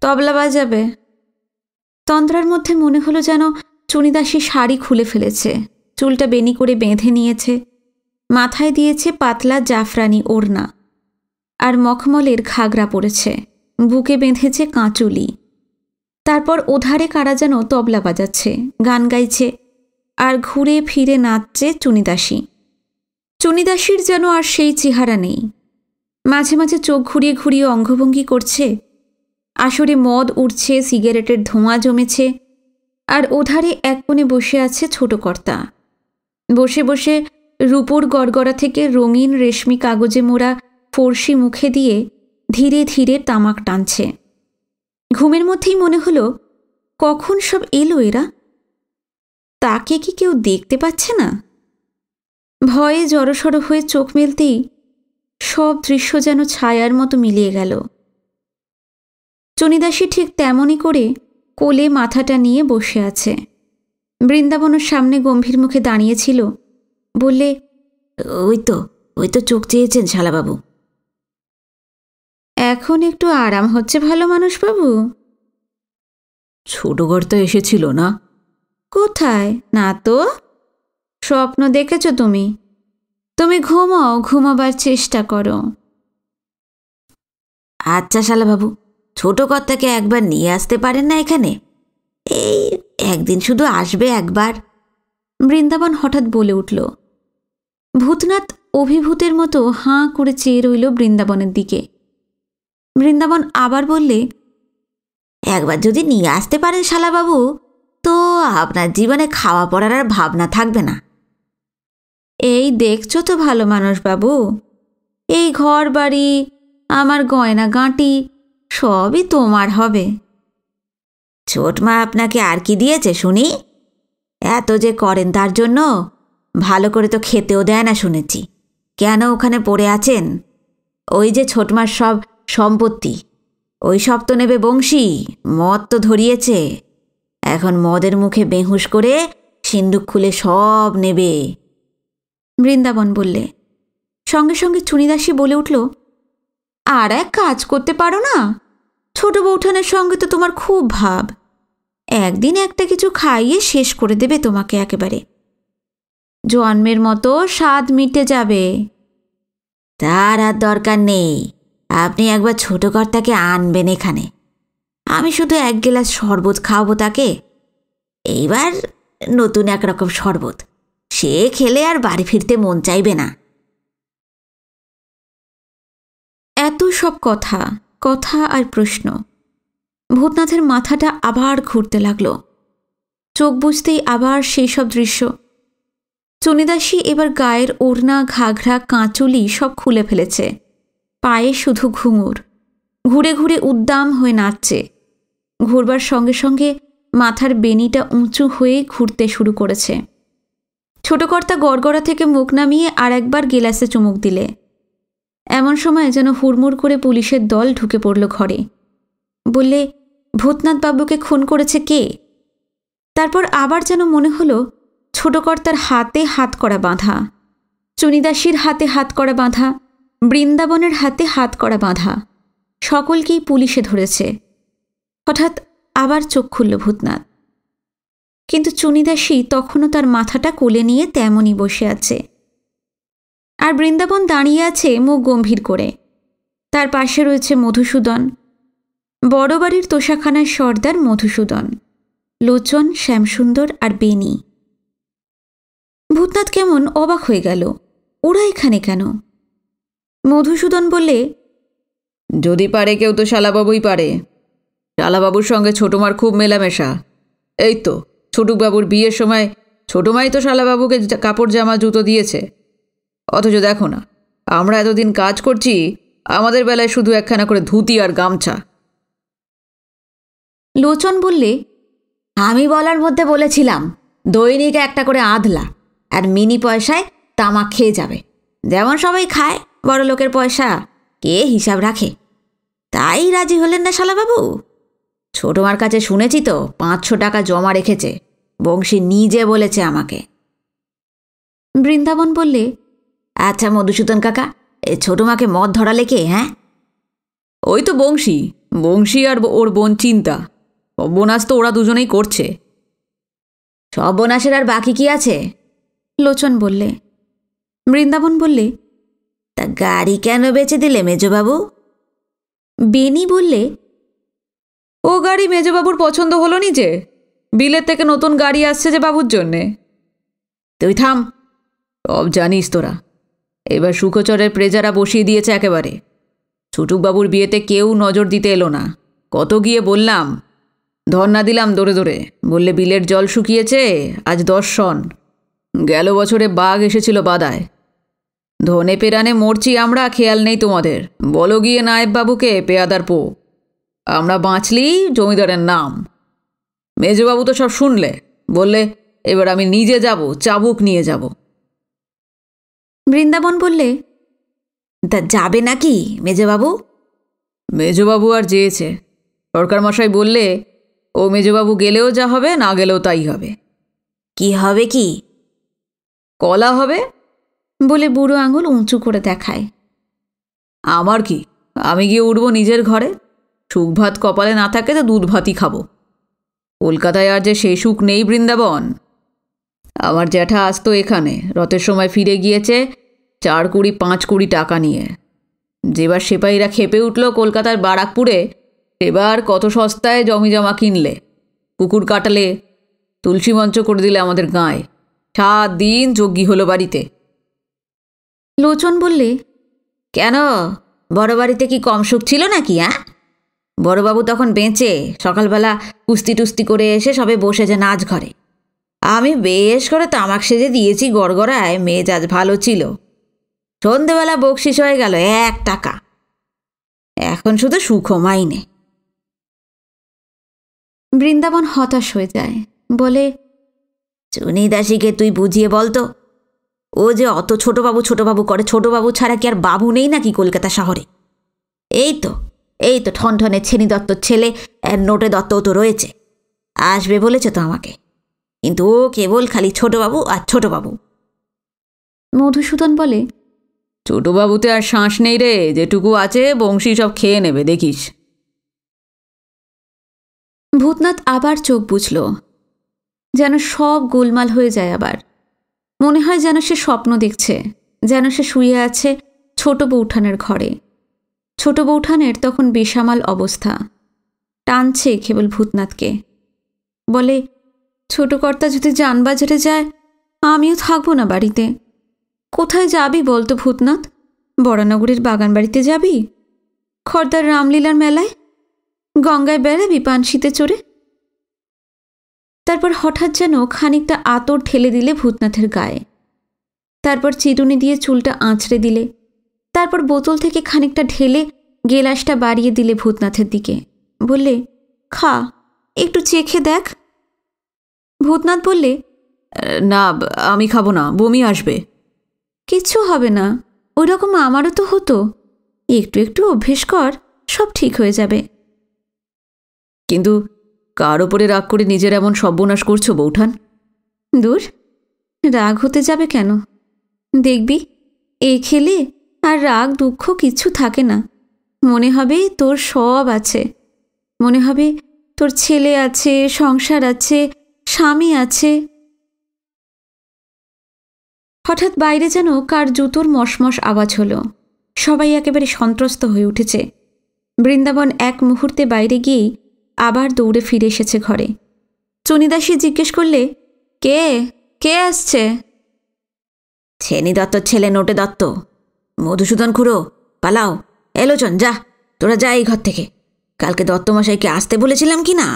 তবলা বাজাবে তন্দ্রার মধ্যে মনে হলো যেন চুনিদাসী শাড়ি খুলে ফেলেছে চুলটা বেনি করে বেঁধে নিয়েছে মাথায় দিয়েছে পাতলা জাফরানি ওড়না আর মখমলের ঘাগরা পড়েছে বুকে বেঁধেছে কাঁচুলি তারপর ওধারে কারা যেন তবলা বাজাচ্ছে গান গাইছে আর ঘুরে ফিরে নাচছে চুনিদাসী চুনিদাসীর যেন আর সেই চেহারা নেই মাঝে মাঝে চোখ ঘুরিয়ে ঘুরিয়ে অঙ্গভঙ্গি করছে আসরে মদ উঠছে সিগারেটের ধোঁয়া জমেছে আর ওধারে এক কোণে বসে আছে ছোট কর্তা বসে বসে রূপোর গড়গড়া থেকে রঙিন রেশমি কাগজে মোড়া ফর্সি মুখে দিয়ে ধীরে ধীরে তামাক টানছে ঘুমের মধ্যেই মনে হলো কখন সব এলো এরা তাকে কি কেউ দেখতে পাচ্ছে না ভয়ে জড়সড় হয়ে চোখ মেলতেই সব দৃশ্য যেন ছায়ার মতো মিলিয়ে গেল চনিদাসী ঠিক তেমনই করে কোলে মাথাটা নিয়ে বসে আছে বৃন্দাবনের সামনে গম্ভীর মুখে দাঁড়িয়েছিল বললে ওই তো ওই তো চোখ চেয়েছেন শালাবাবু এখন একটু আরাম হচ্ছে ভালো মানুষ বাবু ছোট তো এসেছিল না কোথায় না তো স্বপ্ন দেখেছ তুমি তুমি ঘুমাও ঘুমাবার চেষ্টা করো আচ্ছা শালাবাবু ছোট কর্তাকে একবার নিয়ে আসতে পারেন না এখানে এই একদিন শুধু আসবে একবার বৃন্দাবন হঠাৎ বলে উঠল ভূতনাথ অভিভূতের মতো হাঁ করে চেয়ে রইল বৃন্দাবনের দিকে বৃন্দাবন আবার বললে একবার যদি নিয়ে আসতে পারেন শালাবাবু তো আপনার জীবনে খাওয়া পড়ার আর ভাবনা থাকবে না এই দেখছো তো ভালো মানুষ বাবু এই ঘর বাড়ি আমার গয়না গাঁটি সবই তোমার হবে ছোটমা আপনাকে আর কি দিয়েছে শুনি এত যে করেন তার জন্য ভালো করে তো খেতেও দেয় না শুনেছি কেন ওখানে পড়ে আছেন ওই যে ছোটমার সব সম্পত্তি ওই সব তো নেবে বংশী মদ তো ধরিয়েছে এখন মদের মুখে বেহুশ করে সিন্দুক খুলে সব নেবে বৃন্দাবন বললে সঙ্গে সঙ্গে চুনিদাসি বলে উঠল আর এক কাজ করতে পারো না ছোট বৌঠানের সঙ্গে তো তোমার খুব ভাব একদিন একটা কিছু খাইয়ে শেষ করে দেবে তোমাকে একেবারে জন্মের মতো স্বাদ মিটে যাবে তার আর দরকার নেই আপনি একবার ছোট কর্তাকে আনবেন এখানে আমি শুধু এক গ্লাস শরবত খাওয়াবো তাকে এইবার নতুন একরকম শরবত সে খেলে আর বাড়ি ফিরতে মন চাইবে না এত সব কথা কথা আর প্রশ্ন ভূতনাথের মাথাটা আবার ঘুরতে লাগলো চোখ বুঝতেই আবার সেই সব দৃশ্য চুনিদাসী এবার গায়ের ওড়না ঘাঘরা কাঁচুলি সব খুলে ফেলেছে পায়ে শুধু ঘুঙুর ঘুরে ঘুরে উদ্দাম হয়ে নাচছে ঘুরবার সঙ্গে সঙ্গে মাথার বেনিটা উঁচু হয়ে ঘুরতে শুরু করেছে ছোটকর্তা গড়গড়া থেকে মুখ নামিয়ে আর একবার গেলাসে চুমুক দিলে এমন সময় যেন হুড়মুড় করে পুলিশের দল ঢুকে পড়ল ঘরে বললে ভূতনাথ বাবুকে খুন করেছে কে তারপর আবার যেন মনে হলো ছোটকর্তার হাতে হাত করা বাঁধা চুনিদাসীর হাতে হাত করা বাঁধা বৃন্দাবনের হাতে হাত করা বাঁধা সকলকেই পুলিশে ধরেছে হঠাৎ আবার চোখ খুলল ভূতনাথ কিন্তু চুনিদাসী তখনও তার মাথাটা কোলে নিয়ে তেমনই বসে আছে আর বৃন্দাবন দাঁড়িয়ে আছে মুখ গম্ভীর করে তার পাশে রয়েছে মধুসূদন বড় বাড়ির তোষাখানার সর্দার মধুসূদন লোচন শ্যামসুন্দর আর বেনি ভূতনাথ কেমন অবাক হয়ে গেল ওরা এখানে কেন মধুসূদন বললে যদি পারে কেউ তো শালাবাবুই পারে শালাবাবুর সঙ্গে ছোটমার খুব মেলামেশা এই তো ছোটুকবাবুর বিয়ের সময় মাই তো শালাবাবুকে কাপড় জামা জুতো দিয়েছে অথচ দেখো না আমরা এতদিন কাজ করছি আমাদের বেলায় শুধু একখানা করে ধুতি আর গামছা লোচন বললে আমি বলার মধ্যে বলেছিলাম দৈনিক একটা করে আধলা আর মিনি পয়সায় তামাক খেয়ে যাবে যেমন সবাই খায় বড় লোকের পয়সা কে হিসাব রাখে তাই রাজি হলেন না শালাবাবু ছোটমার কাছে শুনেছি তো পাঁচশো টাকা জমা রেখেছে বংশী নিজে বলেছে আমাকে বৃন্দাবন বললে আচ্ছা মধুসূদন কাকা ছোটো মাকে মদ ধরালে কে হ্যাঁ ওই তো বংশী বংশী আর ওর বোন চিন্তা সর্বনাশ তো ওরা দুজনেই করছে সর্বনাশের আর বাকি কি আছে লোচন বললে বৃন্দাবন বললে তা গাড়ি কেন বেচে দিলে মেজবাবু বেনি বললে ও গাড়ি মেজবাবুর পছন্দ হলো নি যে বিলের থেকে নতুন গাড়ি আসছে যে বাবুর জন্যে তুই থাম সব জানিস তোরা এবার সুখচরের প্রেজারা বসিয়ে দিয়েছে একেবারে ছুটুকবাবুর বিয়েতে কেউ নজর দিতে এলো না কত গিয়ে বললাম ধর্না দিলাম দৌড়ে দৌড়ে বললে বিলের জল শুকিয়েছে আজ দশ সন গেল বছরে বাঘ এসেছিল বাদায় ধনে পেরানে মরছি আমরা খেয়াল নেই তোমাদের বলো গিয়ে নায়েববাবুকে পেয়াদার পো আমরা বাঁচলি জমিদারের নাম মেজবাবু তো সব শুনলে বললে এবার আমি নিজে যাব চাবুক নিয়ে যাব বৃন্দাবন বললে তা যাবে নাকি মেজবাবু মেজবাবু আর যেয়েছে সরকার মশাই বললে ও মেজবাবু গেলেও যা হবে না গেলেও তাই হবে কি হবে কি কলা হবে বলে বুড়ো আঙুল উঁচু করে দেখায় আমার কি আমি গিয়ে উঠবো নিজের ঘরে সুখ ভাত কপালে না থাকে তো দুধ ভাতই খাবো কলকাতায় আর যে সেই সুখ নেই বৃন্দাবন আমার জ্যাঠা আসতো এখানে রথের সময় ফিরে গিয়েছে চার কুড়ি পাঁচ কুড়ি টাকা নিয়ে যেবার সেপাহীরা খেপে উঠল কলকাতার বারাকপুরে সেবার কত সস্তায় জমিজমা কিনলে কুকুর কাটালে তুলসী মঞ্চ করে দিলে আমাদের গাঁয়ে সাত দিন যজ্ঞি হলো বাড়িতে লোচন বললে কেন বড় বাড়িতে কি কম সুখ ছিল নাকি হ্যাঁ বড়বাবু তখন বেঁচে সকালবেলা কুস্তি টুস্তি করে এসে সবে বসেছে নাচ ঘরে আমি বেশ করে তামাক সেজে দিয়েছি গড়গড়ায় মেজাজ ভালো ছিল সন্ধেবেলা বকশিস হয়ে গেল এক টাকা এখন শুধু সুখমাই নে বৃন্দাবন হতাশ হয়ে যায় বলে চুনিদাসীকে তুই বুঝিয়ে বলতো ও যে অত ছোটবাবু ছোটবাবু করে ছোটবাবু ছাড়া কি আর বাবু নেই নাকি কলকাতা শহরে এই তো এই তো ঠনঠনে ছেনি দত্তর ছেলে নোটে দত্তও তো রয়েছে আসবে বলেছে তো আমাকে কিন্তু ও কেবল খালি ছোটবাবু আর ছোটবাবু মধুসূদন বলে ছোটবাবুতে আর শ্বাস নেই রে যেটুকু আছে বংশী সব খেয়ে নেবে দেখিস ভূতনাথ আবার চোখ বুঝল যেন সব গোলমাল হয়ে যায় আবার মনে হয় যেন সে স্বপ্ন দেখছে যেন সে শুয়ে আছে ছোট বউঠানের ঘরে ছোট বৌঠানের তখন বেসামাল অবস্থা টানছে কেবল ভূতনাথকে বলে ছোট কর্তা যদি যানবাজারে যায় আমিও থাকবো না বাড়িতে কোথায় যাবি বলতো ভূতনাথ বড়ানগরের বাগান বাড়িতে যাবি খর্দার রামলীলার মেলায় গঙ্গায় বেড়াবি পানশিতে চড়ে তারপর হঠাৎ যেন খানিকটা আতর ঠেলে দিলে ভূতনাথের গায়ে তারপর চিরুনি দিয়ে চুলটা আঁচড়ে দিলে তারপর বোতল থেকে খানিকটা ঢেলে গেলাসটা বাড়িয়ে দিলে ভূতনাথের দিকে বললে খা একটু চেখে দেখ ভূতনাথ বললে না আমি খাবো না বমি আসবে কিচ্ছু হবে না ওরকম আমারও তো হতো একটু একটু অভ্যেস কর সব ঠিক হয়ে যাবে কিন্তু কার ওপরে রাগ করে নিজের এমন সর্বনাশ করছো বৌঠান দূর রাগ হতে যাবে কেন দেখবি এ খেলে আর রাগ দুঃখ কিছু থাকে না মনে হবে তোর সব আছে মনে হবে তোর ছেলে আছে সংসার আছে স্বামী আছে হঠাৎ বাইরে যেন কার জুতোর মশমশ আওয়াজ হলো সবাই একেবারে সন্ত্রস্ত হয়ে উঠেছে বৃন্দাবন এক মুহূর্তে বাইরে গিয়েই আবার দৌড়ে ফিরে এসেছে ঘরে চনিদাসী জিজ্ঞেস করলে কে কে আসছে ছেনি দত্তর ছেলে নোটে দত্ত মধুসূদন খুড়ো পালাও এলোচন যা তোরা যা এই ঘর থেকে কালকে দত্তমশাইকে আসতে বলেছিলাম কি না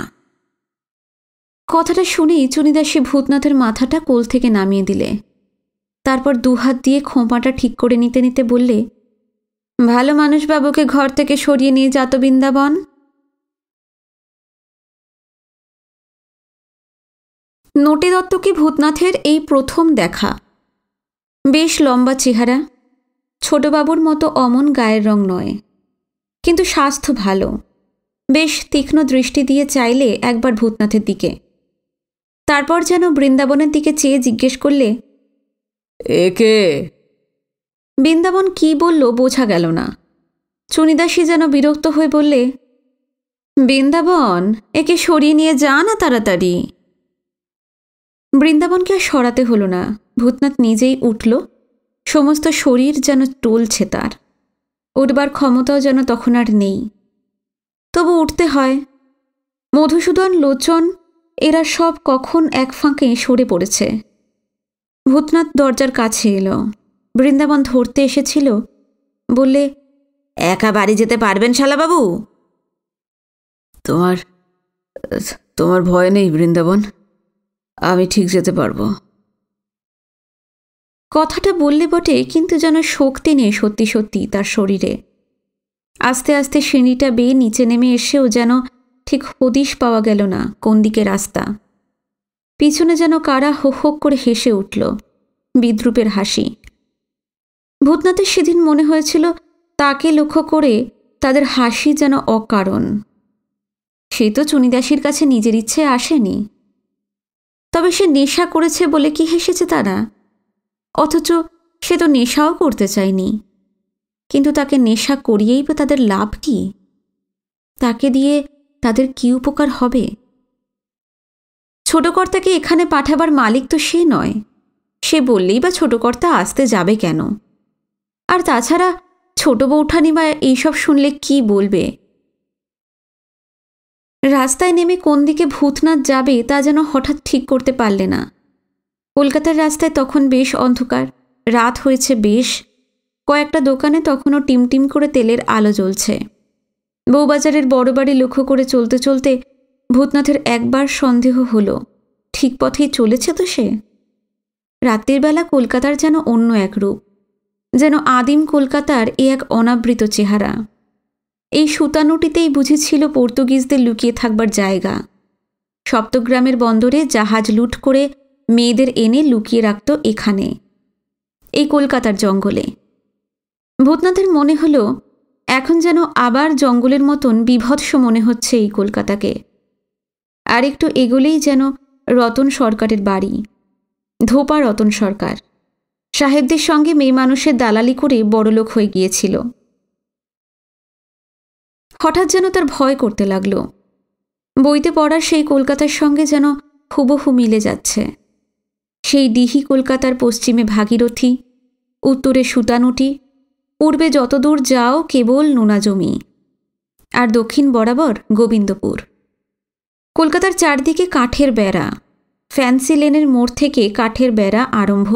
কথাটা শুনেই চুনিদাস সে ভূতনাথের মাথাটা কোল থেকে নামিয়ে দিলে তারপর দুহাত দিয়ে খোঁপাটা ঠিক করে নিতে নিতে বললে ভালো মানুষ বাবুকে ঘর থেকে সরিয়ে নিয়ে যাত বৃন্দাবন নোটে দত্তকে ভূতনাথের এই প্রথম দেখা বেশ লম্বা চেহারা ছোটবাবুর মতো অমন গায়ের রং নয় কিন্তু স্বাস্থ্য ভালো বেশ তীক্ষ্ণ দৃষ্টি দিয়ে চাইলে একবার ভূতনাথের দিকে তারপর যেন বৃন্দাবনের দিকে চেয়ে জিজ্ঞেস করলে একে বৃন্দাবন কি বলল বোঝা গেল না চুনিদাসী যেন বিরক্ত হয়ে বললে বৃন্দাবন একে সরিয়ে নিয়ে যা না তাড়াতাড়ি বৃন্দাবনকে আর সরাতে হলো না ভূতনাথ নিজেই উঠল সমস্ত শরীর যেন টলছে তার উঠবার ক্ষমতাও যেন তখন আর নেই তবু উঠতে হয় মধুসূদন লোচন এরা সব কখন এক ফাঁকে সরে পড়েছে ভূতনাথ দরজার কাছে এলো বৃন্দাবন ধরতে এসেছিল বললে একা বাড়ি যেতে পারবেন শালাবাবু তোমার তোমার ভয় নেই বৃন্দাবন আমি ঠিক যেতে পারবো কথাটা বললে বটে কিন্তু যেন শক্তি নেই সত্যি সত্যি তার শরীরে আস্তে আস্তে সিঁড়িটা বেয়ে নিচে নেমে এসেও যেন ঠিক হদিশ পাওয়া গেল না কোন দিকে রাস্তা পিছনে যেন কারা হোক হোক করে হেসে উঠল বিদ্রুপের হাসি ভূতনাথের সেদিন মনে হয়েছিল তাকে লক্ষ্য করে তাদের হাসি যেন অকারণ সে তো চুনিদাসীর কাছে নিজের ইচ্ছে আসেনি তবে সে নেশা করেছে বলে কি হেসেছে তারা অথচ সে তো নেশাও করতে চায়নি কিন্তু তাকে নেশা করিয়েই বা তাদের লাভ কি তাকে দিয়ে তাদের কি উপকার হবে ছোটকর্তাকে এখানে পাঠাবার মালিক তো সে নয় সে বললেই বা ছোটকর্তা আসতে যাবে কেন আর তাছাড়া ছোট বৌঠানি বা এইসব শুনলে কি বলবে রাস্তায় নেমে কোন দিকে ভূতনাথ যাবে তা যেন হঠাৎ ঠিক করতে পারলে না কলকাতার রাস্তায় তখন বেশ অন্ধকার রাত হয়েছে বেশ কয়েকটা দোকানে তখনও টিমটিম করে তেলের আলো জ্বলছে বউবাজারের বড় বাড়ি লক্ষ্য করে চলতে চলতে ভূতনাথের একবার সন্দেহ হলো ঠিক পথেই চলেছে তো সে রাতের বেলা কলকাতার যেন অন্য এক রূপ যেন আদিম কলকাতার এ এক অনাবৃত চেহারা এই সুতানুটিতেই বুঝেছিল পর্তুগিজদের লুকিয়ে থাকবার জায়গা সপ্তগ্রামের বন্দরে জাহাজ লুট করে মেয়েদের এনে লুকিয়ে রাখত এখানে এই কলকাতার জঙ্গলে ভূতনাথের মনে হল এখন যেন আবার জঙ্গলের মতন বিভৎস মনে হচ্ছে এই কলকাতাকে আর একটু এগোলেই যেন রতন সরকারের বাড়ি ধোপা রতন সরকার সাহেবদের সঙ্গে মেয়ে মানুষের দালালি করে বড়লোক হয়ে গিয়েছিল হঠাৎ যেন তার ভয় করতে লাগল বইতে পড়া সেই কলকাতার সঙ্গে যেন হুবহু মিলে যাচ্ছে সেই দিহি কলকাতার পশ্চিমে ভাগীরথী উত্তরে সুতানুটি পূর্বে যতদূর যাও কেবল নোনা জমি আর দক্ষিণ বরাবর গোবিন্দপুর কলকাতার চারদিকে কাঠের বেড়া ফ্যান্সি লেনের মোড় থেকে কাঠের বেড়া আরম্ভ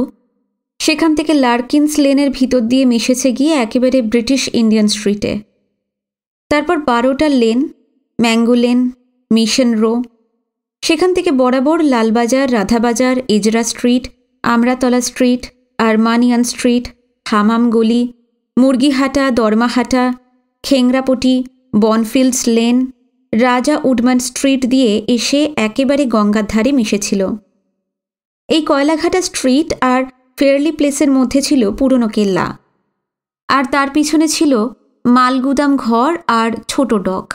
সেখান থেকে লার্কিন্স লেনের ভিতর দিয়ে মিশেছে গিয়ে একেবারে ব্রিটিশ ইন্ডিয়ান স্ট্রিটে তারপর বারোটা lane mango lane mission row সেখান থেকে বরাবর Lalbazar Radhabazar Ezra street Amratala street Armenian street হামাম গলি মুরগিহাটা দরমাহাটা খেংরাপটি বনফিল্ডস লেন রাজা উডমান স্ট্রিট দিয়ে এসে একেবারে গঙ্গার ধারে মিশেছিল এই কয়লাঘাটা স্ট্রিট আর ফেয়ারলি প্লেসের মধ্যে ছিল পুরনো কেল্লা আর তার পিছনে ছিল মালগুদাম ঘর আর ছোট ডক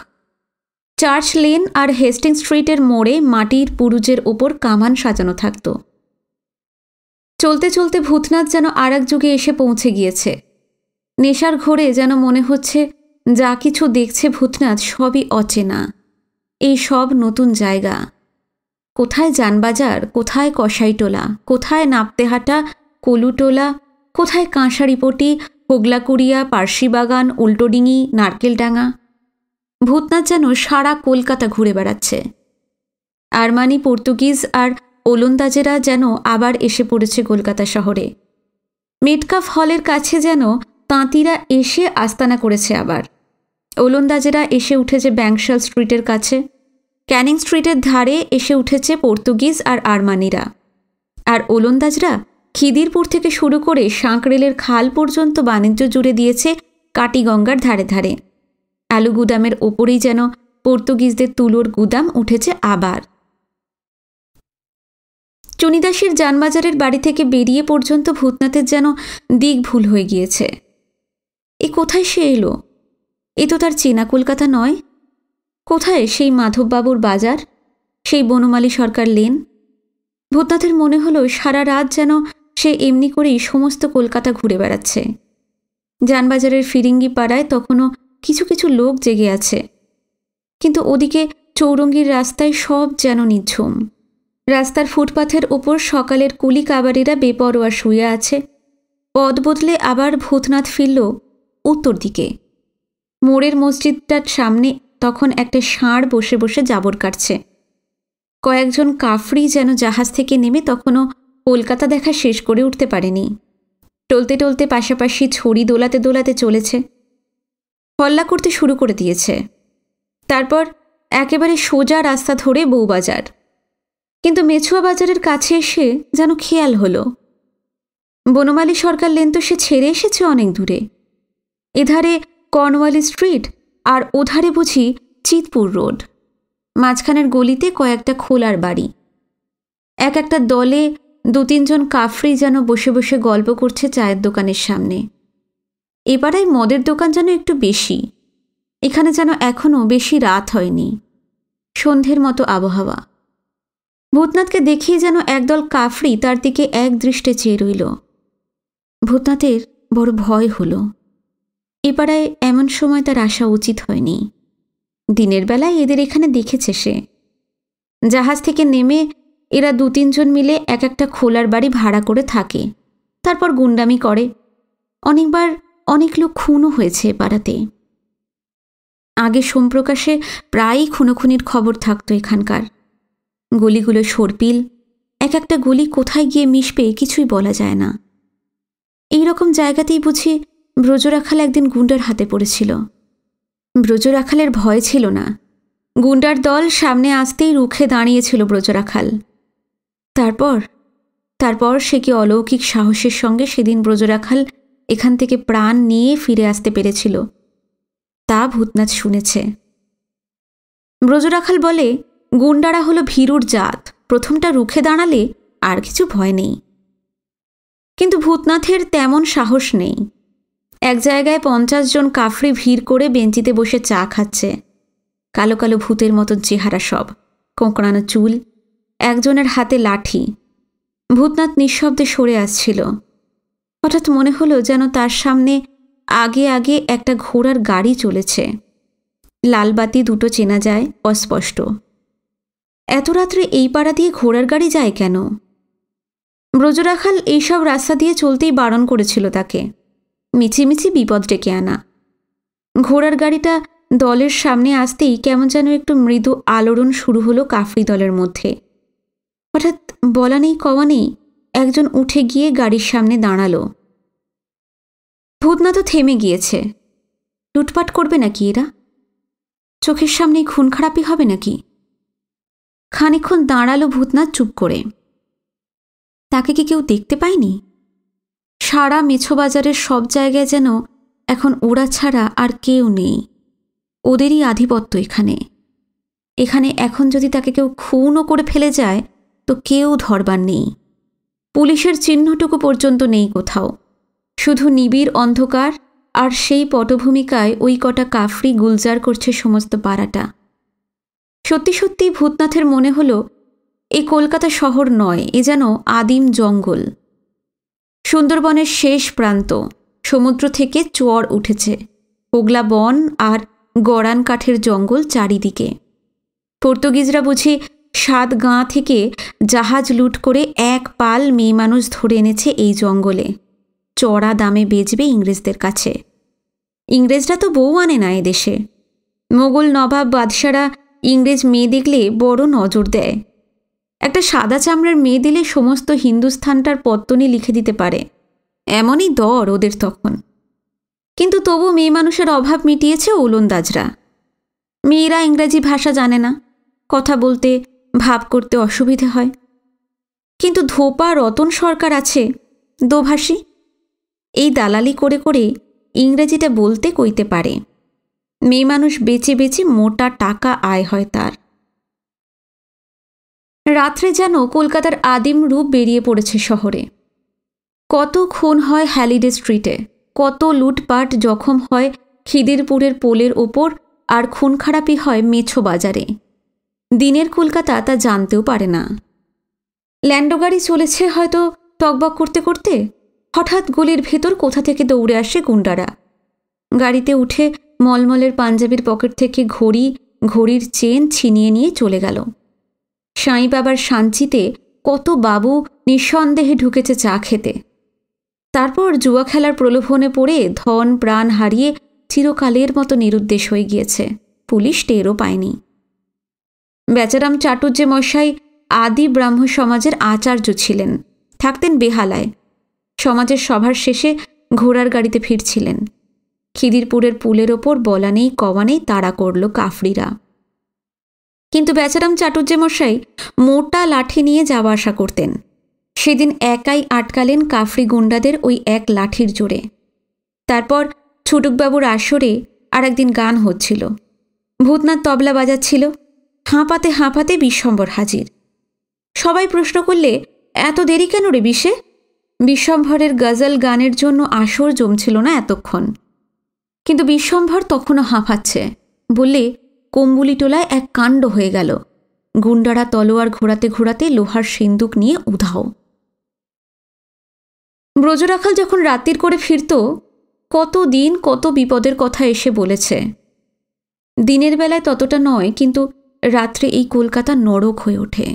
চার্চ লেন আর হেস্টিং স্ট্রিটের মোড়ে মাটির পুরুজের ওপর কামান সাজানো থাকত চলতে চলতে ভূতনাথ যেন আর যুগে এসে পৌঁছে গিয়েছে নেশার ঘোরে যেন মনে হচ্ছে যা কিছু দেখছে ভূতনাথ সবই অচেনা এই সব নতুন জায়গা কোথায় যানবাজার কোথায় কসাইটোলা কোথায় নাপতেহাটা কলুটোলা কোথায় কাঁসারিপটি হোগলাকুড়িয়া বাগান উল্টোডিঙি নারকেলডাঙ্গা ভূতনাথ যেন সারা কলকাতা ঘুরে বেড়াচ্ছে আরমানি পর্তুগিজ আর ওলন্দাজেরা যেন আবার এসে পড়েছে কলকাতা শহরে মেটকাফ হলের কাছে যেন তাঁতিরা এসে আস্তানা করেছে আবার ওলন্দাজেরা এসে উঠেছে ব্যাংশাল স্ট্রিটের কাছে ক্যানিং স্ট্রিটের ধারে এসে উঠেছে পর্তুগিজ আর আরমানিরা আর ওলন্দাজরা খিদিরপুর থেকে শুরু করে সাঁকরেলের খাল পর্যন্ত বাণিজ্য জুড়ে দিয়েছে কাটিগঙ্গার ধারে ধারে আলু গুদামের ওপরেই যেন পর্তুগিজদের তুলোর গুদাম উঠেছে আবার চুনিদাসের যানবাজারের বাড়ি থেকে বেরিয়ে পর্যন্ত ভূতনাথের যেন দিক ভুল হয়ে গিয়েছে এ কোথায় সে এলো এ তো তার চেনা কলকাতা নয় কোথায় সেই মাধববাবুর বাজার সেই বনমালী সরকার লেন ভূতনাথের মনে হলো সারা রাত যেন সে এমনি করেই সমস্ত কলকাতা ঘুরে বেড়াচ্ছে যানবাজারের ফিরিঙ্গি পাড়ায় তখনও কিছু কিছু লোক জেগে আছে কিন্তু ওদিকে চৌরঙ্গীর রাস্তায় সব যেন নিঝুম রাস্তার ফুটপাথের ওপর সকালের কুলি কাবারিরা বেপরোয়া শুয়ে আছে পদ বদলে আবার ভূতনাথ ফিরল উত্তর দিকে মোড়ের মসজিদটার সামনে তখন একটা ষাঁড় বসে বসে জাবর কাটছে কয়েকজন কাফরি যেন জাহাজ থেকে নেমে তখনও কলকাতা দেখা শেষ করে উঠতে পারেনি টলতে টলতে পাশাপাশি ছড়ি দোলাতে দোলাতে চলেছে হল্লা করতে শুরু করে দিয়েছে তারপর একেবারে সোজা রাস্তা ধরে বউবাজার কিন্তু মেছুয়া বাজারের কাছে এসে যেন খেয়াল হলো বনমালী সরকার লেন তো সে ছেড়ে এসেছে অনেক দূরে এধারে কর্নওয়ালি স্ট্রিট আর ওধারে বুঝি চিতপুর রোড মাঝখানের গলিতে কয়েকটা খোলার বাড়ি এক একটা দলে দু তিনজন কাফরি যেন বসে বসে গল্প করছে চায়ের দোকানের সামনে এবারে মদের দোকান যেন একটু বেশি এখানে যেন এখনও বেশি রাত হয়নি সন্ধের মতো আবহাওয়া ভূতনাথকে দেখিয়ে যেন একদল কাফড়ি তার দিকে এক দৃষ্টে চেয়ে রইল ভূতনাথের বড় ভয় এ এপাড়ায় এমন সময় তার আসা উচিত হয়নি দিনের বেলায় এদের এখানে দেখেছে সে জাহাজ থেকে নেমে এরা দু তিনজন মিলে এক একটা খোলার বাড়ি ভাড়া করে থাকে তারপর গুন্ডামি করে অনেকবার অনেক লোক খুনও হয়েছে পাড়াতে আগে সোমপ্রকাশে প্রায়ই খুনোখুনির খবর থাকতো এখানকার গলিগুলো সরপিল এক একটা গলি কোথায় গিয়ে মিশবে কিছুই বলা যায় না এই রকম জায়গাতেই বুঝি ব্রজরাখাল একদিন গুন্ডার হাতে পড়েছিল ব্রজরাখালের ভয় ছিল না গুন্ডার দল সামনে আসতেই রুখে দাঁড়িয়েছিল ব্রজরাখাল তারপর তারপর সে কি অলৌকিক সাহসের সঙ্গে সেদিন ব্রজরাখাল এখান থেকে প্রাণ নিয়ে ফিরে আসতে পেরেছিল তা ভূতনাথ শুনেছে ব্রজরাখাল বলে গুন্ডারা হলো ভীরুর জাত প্রথমটা রুখে দাঁড়ালে আর কিছু ভয় নেই কিন্তু ভূতনাথের তেমন সাহস নেই এক জায়গায় পঞ্চাশ জন কাফরি ভিড় করে বেঞ্চিতে বসে চা খাচ্ছে কালো কালো ভূতের মতো চেহারা সব কোঁকড়ানো চুল একজনের হাতে লাঠি ভূতনাথ নিঃশব্দে সরে আসছিল হঠাৎ মনে হলো যেন তার সামনে আগে আগে একটা ঘোড়ার গাড়ি চলেছে লালবাতি দুটো চেনা যায় অস্পষ্ট এত রাত্রে এই পাড়া দিয়ে ঘোড়ার গাড়ি যায় কেন ব্রজরাখাল এইসব রাস্তা দিয়ে চলতেই বারণ করেছিল তাকে মিছিমিছি বিপদ ডেকে আনা ঘোড়ার গাড়িটা দলের সামনে আসতেই কেমন যেন একটু মৃদু আলোড়ন শুরু হলো কাফরি দলের মধ্যে হঠাৎ বলা নেই কওয়া নেই একজন উঠে গিয়ে গাড়ির সামনে দাঁড়ালো ভূতনা তো থেমে গিয়েছে লুটপাট করবে নাকি এরা চোখের সামনে খুন খারাপই হবে নাকি খানিক্ষণ দাঁড়ালো ভূতনাথ চুপ করে তাকে কি কেউ দেখতে পায়নি সারা মেছো বাজারের সব জায়গায় যেন এখন ওরা ছাড়া আর কেউ নেই ওদেরই আধিপত্য এখানে এখানে এখন যদি তাকে কেউ খুনও করে ফেলে যায় তো কেউ ধরবার নেই পুলিশের চিহ্নটুকু পর্যন্ত নেই কোথাও শুধু নিবিড় অন্ধকার আর সেই পটভূমিকায় ওই কটা কাফরি গুলজার করছে সমস্ত পাড়াটা সত্যি সত্যি ভূতনাথের মনে হলো এ কলকাতা শহর নয় এ যেন আদিম জঙ্গল সুন্দরবনের শেষ প্রান্ত সমুদ্র থেকে চর উঠেছে হোগলা বন আর গড়ান কাঠের জঙ্গল চারিদিকে পর্তুগিজরা বুঝি সাত গাঁ থেকে জাহাজ লুট করে এক পাল মেয়ে মানুষ ধরে এনেছে এই জঙ্গলে চড়া দামে বেচবে ইংরেজদের কাছে ইংরেজরা তো বউ আনে না এদেশে মোগল নবাব বাদশারা ইংরেজ মেয়ে দেখলে বড় নজর দেয় একটা সাদা চামড়ার মেয়ে দিলে সমস্ত হিন্দুস্থানটার পত্তনি লিখে দিতে পারে এমনই দর ওদের তখন কিন্তু তবু মেয়ে মানুষের অভাব মিটিয়েছে ওলন্দাজরা মেয়েরা ইংরাজি ভাষা জানে না কথা বলতে ভাব করতে অসুবিধে হয় কিন্তু ধোপা রতন সরকার আছে দোভাষী এই দালালি করে করে ইংরেজিটা বলতে কইতে পারে মেয়ে মানুষ বেচে বেচে মোটা টাকা আয় হয় তার রাত্রে যেন কলকাতার আদিম রূপ বেরিয়ে পড়েছে শহরে কত খুন হয় হ্যালিডে স্ট্রিটে কত লুটপাট জখম হয় খিদিরপুরের পোলের ওপর আর খুন খারাপি হয় মেছো বাজারে দিনের কলকাতা তা জানতেও পারে না ল্যান্ডো গাড়ি চলেছে হয়তো টকবক করতে করতে হঠাৎ গলির ভেতর কোথা থেকে দৌড়ে আসে গুন্ডারা গাড়িতে উঠে মলমলের পাঞ্জাবির পকেট থেকে ঘড়ি ঘড়ির চেন ছিনিয়ে নিয়ে চলে গেল সাঁই বাবার সাঞ্চিতে কত বাবু নিঃসন্দেহে ঢুকেছে চা খেতে তারপর জুয়া খেলার প্রলোভনে পড়ে ধন প্রাণ হারিয়ে চিরকালের মতো নিরুদ্দেশ হয়ে গিয়েছে পুলিশ টেরও পায়নি বেচারাম চাটুর্য মশাই আদি ব্রাহ্ম সমাজের আচার্য ছিলেন থাকতেন বেহালায় সমাজের সভার শেষে ঘোড়ার গাড়িতে ফিরছিলেন খিদিরপুরের পুলের ওপর বলা নেই কওয়া নেই তাড়া করল কাফরিরা কিন্তু বেচারাম চাটুর্য মশাই মোটা লাঠি নিয়ে যাওয়া আসা করতেন সেদিন একাই আটকালেন কাফরি গুন্ডাদের ওই এক লাঠির জোরে তারপর ছুটুকবাবুর আসরে আর একদিন গান হচ্ছিল ভূতনাথ তবলা বাজাচ্ছিল হাঁপাতে হাঁপাতে বিশ্বম্বর হাজির সবাই প্রশ্ন করলে এত দেরি কেন রে বিশে বিশ্বম্ভরের গজল গানের জন্য আসর জমছিল না এতক্ষণ কিন্তু বিশ্বম্ভর তখনও হাঁপাচ্ছে বললে কম্বুলিটোলায় এক কাণ্ড হয়ে গেল গুন্ডারা তলোয়ার ঘোরাতে ঘোরাতে লোহার সিন্দুক নিয়ে উধাও ব্রজরাখাল যখন রাত্রির করে ফিরত কত দিন কত বিপদের কথা এসে বলেছে দিনের বেলায় ততটা নয় কিন্তু রাত্রে এই কলকাতা নরক হয়ে ওঠে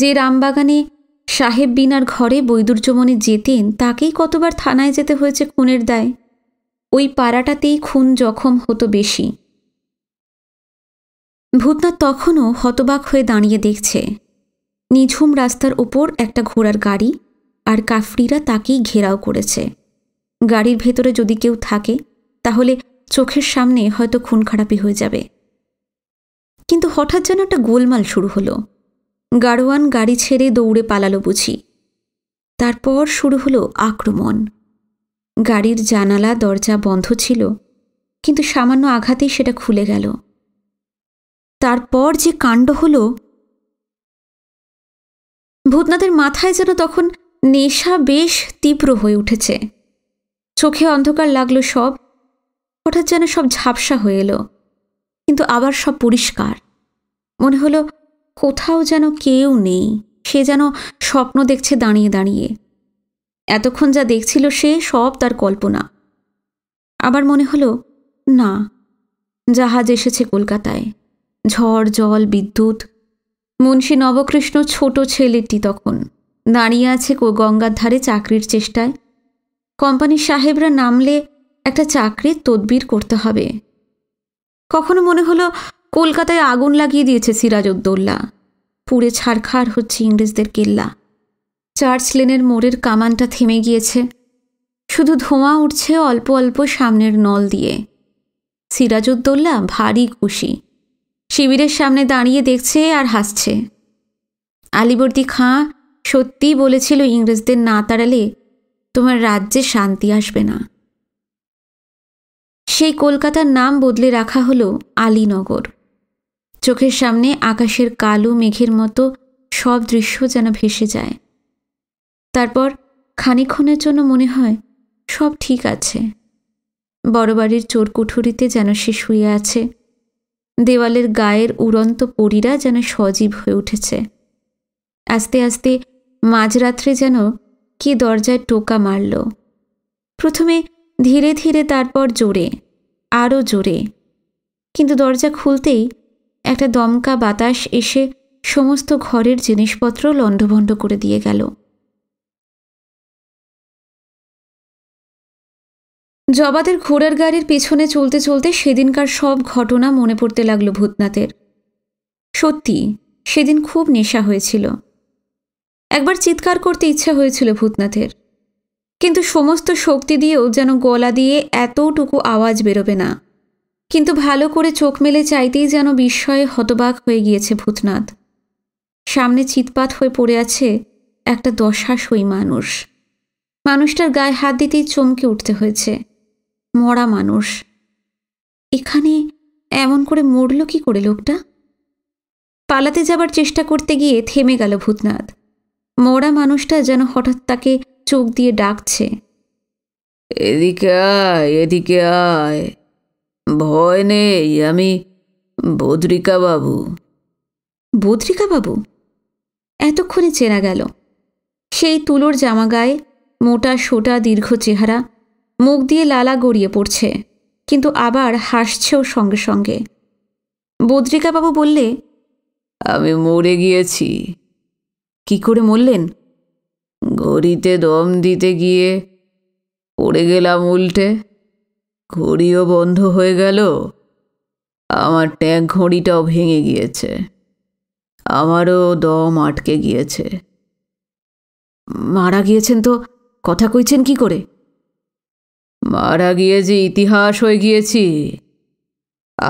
যে রামবাগানে সাহেব বিনার ঘরে বৈদুর্যমনে যেতেন তাকেই কতবার থানায় যেতে হয়েছে খুনের দায় ওই পাড়াটাতেই খুন জখম হতো বেশি ভূতনাথ তখনও হতবাক হয়ে দাঁড়িয়ে দেখছে নিঝুম রাস্তার ওপর একটা ঘোড়ার গাড়ি আর কাফরিরা তাকেই ঘেরাও করেছে গাড়ির ভেতরে যদি কেউ থাকে তাহলে চোখের সামনে হয়তো খুন খারাপি হয়ে যাবে কিন্তু হঠাৎ যেন একটা গোলমাল শুরু হলো গাড়োয়ান গাড়ি ছেড়ে দৌড়ে পালালো বুঝি তারপর শুরু হলো আক্রমণ গাড়ির জানালা দরজা বন্ধ ছিল কিন্তু সামান্য আঘাতেই সেটা খুলে গেল তারপর যে কাণ্ড হলো ভূতনাথের মাথায় যেন তখন নেশা বেশ তীব্র হয়ে উঠেছে চোখে অন্ধকার লাগলো সব হঠাৎ যেন সব ঝাপসা হয়ে এলো কিন্তু আবার সব পরিষ্কার মনে হলো কোথাও যেন কেউ নেই সে যেন স্বপ্ন দেখছে দাঁড়িয়ে দাঁড়িয়ে এতক্ষণ যা দেখছিল সে সব তার কল্পনা আবার মনে হলো না জাহাজ এসেছে কলকাতায় ঝড় জল বিদ্যুৎ মুন্সী নবকৃষ্ণ ছোট ছেলেটি তখন দাঁড়িয়ে আছে গঙ্গার ধারে চাকরির চেষ্টায় কোম্পানির সাহেবরা নামলে একটা চাকরির তদবির করতে হবে কখনো মনে হলো কলকাতায় আগুন লাগিয়ে দিয়েছে সিরাজউদ্দৌল্লা পুরে ছাড়খাড় হচ্ছে ইংরেজদের কেল্লা চার্চ লেনের মোড়ের কামানটা থেমে গিয়েছে শুধু ধোঁয়া উঠছে অল্প অল্প সামনের নল দিয়ে সিরাজউদ্দৌল্লা ভারী খুশি শিবিরের সামনে দাঁড়িয়ে দেখছে আর হাসছে আলিবর্দী খাঁ সত্যিই বলেছিল ইংরেজদের না তাড়ালে তোমার রাজ্যে শান্তি আসবে না সেই কলকাতার নাম বদলে রাখা হলো আলীনগর চোখের সামনে আকাশের কালো মেঘের মতো সব দৃশ্য যেন ভেসে যায় তারপর খানিক্ষণের জন্য মনে হয় সব ঠিক আছে বাড়ির চোর কুঠুরিতে যেন সে শুয়ে আছে দেওয়ালের গায়ের উড়ন্ত পরীরা যেন সজীব হয়ে উঠেছে আস্তে আস্তে মাঝরাত্রে যেন কে দরজায় টোকা মারল প্রথমে ধীরে ধীরে তারপর জোরে আরও জোরে কিন্তু দরজা খুলতেই একটা দমকা বাতাস এসে সমস্ত ঘরের জিনিসপত্র লণ্ডভণ্ড করে দিয়ে গেল জবাদের ঘোড়ার গাড়ির পেছনে চলতে চলতে সেদিনকার সব ঘটনা মনে পড়তে লাগল ভূতনাথের সত্যি সেদিন খুব নেশা হয়েছিল একবার চিৎকার করতে ইচ্ছা হয়েছিল ভূতনাথের কিন্তু সমস্ত শক্তি দিয়েও যেন গলা দিয়ে এতটুকু আওয়াজ বেরোবে না কিন্তু ভালো করে চোখ মেলে চাইতেই যেন বিস্ময়ে হতবাক হয়ে গিয়েছে ভূতনাথ সামনে চিৎপাত হয়ে পড়ে আছে একটা দশা সই মানুষ মানুষটার গায়ে হাত দিতেই চমকে উঠতে হয়েছে মরা মানুষ এখানে এমন করে মরল কি করে লোকটা পালাতে যাবার চেষ্টা করতে গিয়ে থেমে গেল ভূতনাথ মরা মানুষটা যেন হঠাৎ তাকে চোখ দিয়ে ডাকছে এদিকে আয় এদিকে আয় ভয় নেই আমি বদ্রিকা বাবু বদ্রিকা বাবু এতক্ষণে চেনা গেল সেই তুলোর জামা গায়ে মোটা সোটা দীর্ঘ চেহারা মুখ দিয়ে লালা গড়িয়ে পড়ছে কিন্তু আবার হাসছেও সঙ্গে সঙ্গে বদ্রিকা বাবু বললে আমি মরে গিয়েছি কি করে মরলেন ঘড়িতে দম দিতে গিয়ে পড়ে গেলাম উল্টে ঘড়িও বন্ধ হয়ে গেল আমার ট্যাঙ্ক ঘড়িটাও ভেঙে গিয়েছে আমারও দম আটকে গিয়েছে মারা গিয়েছেন তো কথা কইছেন কি করে মারা গিয়ে যে ইতিহাস হয়ে গিয়েছি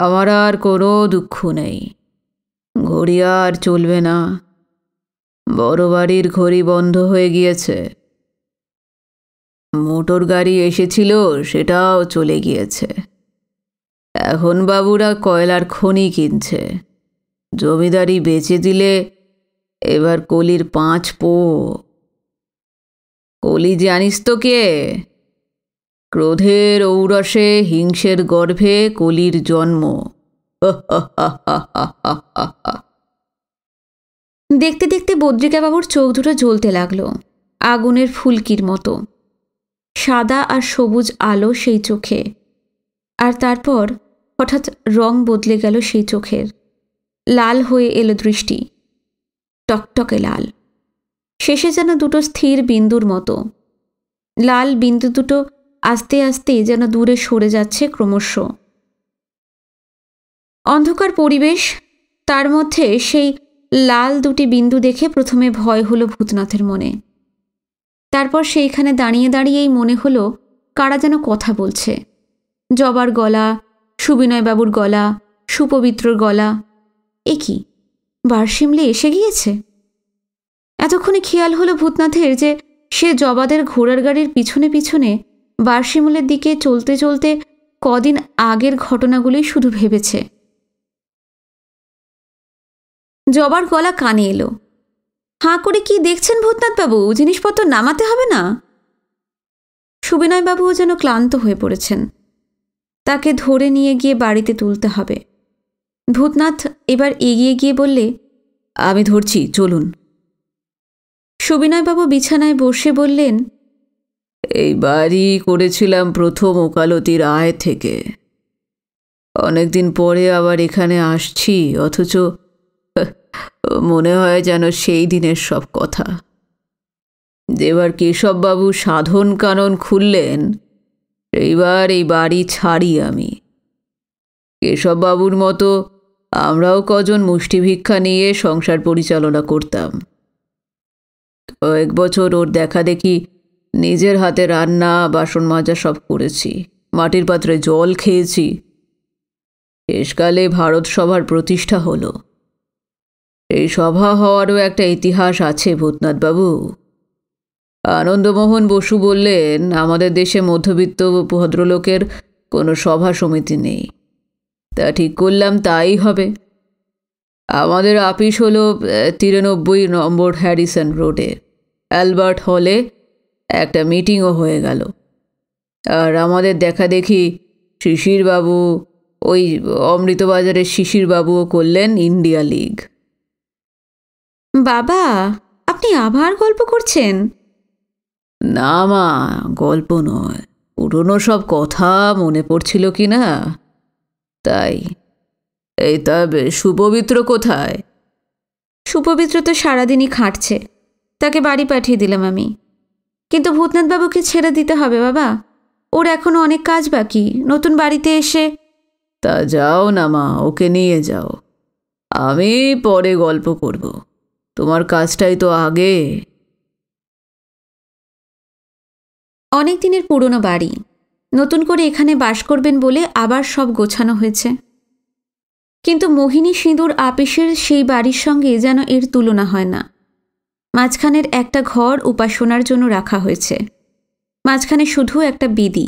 আমার আর কোনো দুঃখ নেই ঘড়ি আর চলবে না বড় বাড়ির ঘড়ি বন্ধ হয়ে গিয়েছে মোটর গাড়ি এসেছিল সেটাও চলে গিয়েছে এখন বাবুরা কয়লার খনি কিনছে জমিদারি বেচে দিলে এবার কলির পাঁচ পো কলি জানিস তো কে ক্রোধের ঔরসে হিংসের গর্ভে কলির জন্ম হা হা হা হা হা হা দেখতে দেখতে বদ্রিকাবাবুর চোখ দুটো জ্বলতে লাগল আগুনের ফুলকির মতো সাদা আর সবুজ আলো সেই চোখে আর তারপর হঠাৎ রং বদলে গেল সেই চোখের লাল হয়ে এলো দৃষ্টি টকটকে লাল শেষে যেন দুটো স্থির বিন্দুর মতো লাল বিন্দু দুটো আস্তে আস্তে যেন দূরে সরে যাচ্ছে ক্রমশ অন্ধকার পরিবেশ তার মধ্যে সেই লাল দুটি বিন্দু দেখে প্রথমে ভয় হলো ভূতনাথের মনে তারপর সেইখানে দাঁড়িয়ে দাঁড়িয়েই মনে হলো কারা যেন কথা বলছে জবার গলা সুবিনয়বাবুর গলা সুপবিত্রর গলা এ কি বারসিমলে এসে গিয়েছে এতক্ষণে খেয়াল হলো ভূতনাথের যে সে জবাদের ঘোড়ার গাড়ির পিছনে পিছনে বারসিমলের দিকে চলতে চলতে কদিন আগের ঘটনাগুলোই শুধু ভেবেছে জবার গলা কানে এলো হাঁ করে কি দেখছেন ভূতনাথবাবু জিনিসপত্র নামাতে হবে না সুবিনয়বাবুও যেন ক্লান্ত হয়ে পড়েছেন তাকে ধরে নিয়ে গিয়ে বাড়িতে তুলতে হবে ভূতনাথ এবার এগিয়ে গিয়ে বললে আমি ধরছি চলুন সুবিনয়বাবু বিছানায় বসে বললেন এই বাড়ি করেছিলাম প্রথম ওকালতির আয় থেকে অনেকদিন পরে আবার এখানে আসছি অথচ মনে হয় যেন সেই দিনের সব কথা যেবার কেশববাবু সাধন কানন খুললেন এইবার এই বাড়ি ছাড়ি আমি কেশববাবুর মতো আমরাও কজন মুষ্টিভিক্ষা নিয়ে সংসার পরিচালনা করতাম কয়েক বছর ওর দেখা দেখি নিজের হাতে রান্না বাসন মাজা সব করেছি মাটির পাত্রে জল খেয়েছি শেষকালে ভারত সভার প্রতিষ্ঠা হলো এই সভা হওয়ারও একটা ইতিহাস আছে ভূতনাথবাবু আনন্দমোহন বসু বললেন আমাদের দেশে মধ্যবিত্ত ভদ্রলোকের কোনো সভা সমিতি নেই তা ঠিক করলাম তাই হবে আমাদের আপিস হল তিরানব্বই নম্বর হ্যারিসন রোডে অ্যালবার্ট হলে একটা মিটিংও হয়ে গেল আর আমাদের দেখা দেখি শিশিরবাবু ওই অমৃতবাজারের শিশিরবাবুও করলেন ইন্ডিয়া লিগ বাবা আপনি আবার গল্প করছেন না মা গল্প নয় পুরনো সব কথা মনে পড়ছিল কি না তাই এই তবে সুপবিত্র কোথায় সুপবিত্র তো সারাদিনই খাটছে তাকে বাড়ি পাঠিয়ে দিলাম আমি কিন্তু ভূতনাথবাবুকে ছেড়ে দিতে হবে বাবা ওর এখনও অনেক কাজ বাকি নতুন বাড়িতে এসে তা যাও না মা ওকে নিয়ে যাও আমি পরে গল্প করবো তোমার কাজটাই তো আগে অনেক দিনের পুরনো বাড়ি নতুন করে এখানে বাস করবেন বলে আবার সব গোছানো হয়েছে কিন্তু মোহিনী সিঁদুর আপিসের সেই বাড়ির সঙ্গে যেন এর তুলনা হয় না মাঝখানের একটা ঘর উপাসনার জন্য রাখা হয়েছে মাঝখানে শুধু একটা বিদি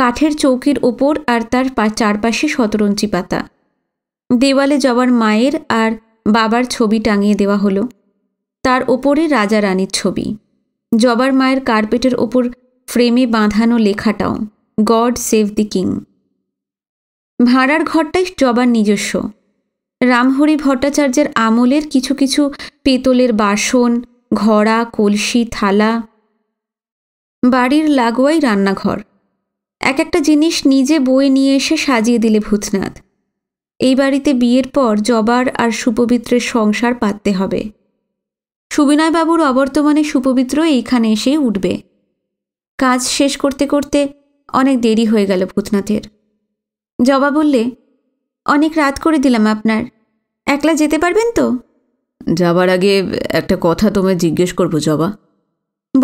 কাঠের চৌকির ওপর আর তার চারপাশে শতরঞ্চি পাতা দেওয়ালে যাওয়ার মায়ের আর বাবার ছবি টাঙিয়ে দেওয়া হলো তার ওপরে রাজা রানীর ছবি জবার মায়ের কার্পেটের ওপর ফ্রেমে বাঁধানো লেখাটাও গড সেভ দি কিং ভাড়ার ঘরটাই জবার নিজস্ব রামহরি ভট্টাচার্যের আমলের কিছু কিছু পেতলের বাসন ঘড়া কলসি থালা বাড়ির লাগোয়াই রান্নাঘর এক একটা জিনিস নিজে বয়ে নিয়ে এসে সাজিয়ে দিলে ভূতনাথ এই বাড়িতে বিয়ের পর জবার আর সুপবিত্রের সংসার পাততে হবে সুবিনয়বাবুর অবর্তমানে সুপবিত্র এইখানে এসেই উঠবে কাজ শেষ করতে করতে অনেক দেরি হয়ে গেল ভূতনাথের জবা বললে অনেক রাত করে দিলাম আপনার একলা যেতে পারবেন তো যাবার আগে একটা কথা তোমায় জিজ্ঞেস করবো জবা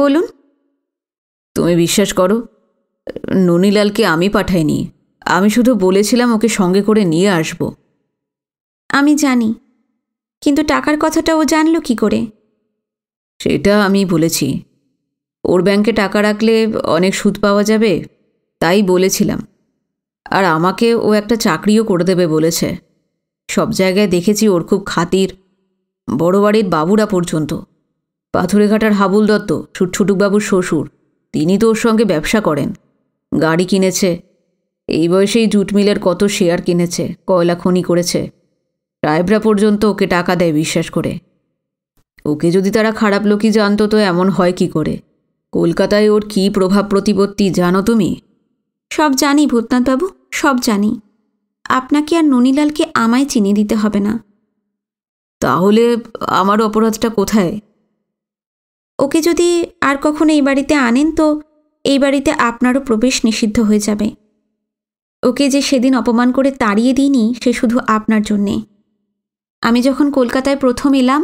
বলুন তুমি বিশ্বাস করো ননীলালকে আমি পাঠাইনি আমি শুধু বলেছিলাম ওকে সঙ্গে করে নিয়ে আসব আমি জানি কিন্তু টাকার কথাটা ও জানল কি করে সেটা আমি বলেছি ওর ব্যাংকে টাকা রাখলে অনেক সুদ পাওয়া যাবে তাই বলেছিলাম আর আমাকে ও একটা চাকরিও করে দেবে বলেছে সব জায়গায় দেখেছি ওর খুব খাতির বড় বাড়ির বাবুরা পর্যন্ত পাথুরেঘাটার হাবুল দত্ত ছুটছুটুকবাবুর শ্বশুর তিনি তো ওর সঙ্গে ব্যবসা করেন গাড়ি কিনেছে এই বয়সেই জুট মিলের কত শেয়ার কিনেছে কয়লা খনি করেছে রায়বরা পর্যন্ত ওকে টাকা দেয় বিশ্বাস করে ওকে যদি তারা খারাপ লোকই জানতো তো এমন হয় কি করে কলকাতায় ওর কি প্রভাব প্রতিপত্তি জানো তুমি সব জানি ভূতনাথবাবু সব জানি আপনাকে আর ননীলালকে আমায় চিনিয়ে দিতে হবে না তাহলে আমার অপরাধটা কোথায় ওকে যদি আর কখনো এই বাড়িতে আনেন তো এই বাড়িতে আপনারও প্রবেশ নিষিদ্ধ হয়ে যাবে ওকে যে সেদিন অপমান করে তাড়িয়ে দিইনি সে শুধু আপনার জন্যে আমি যখন কলকাতায় প্রথম এলাম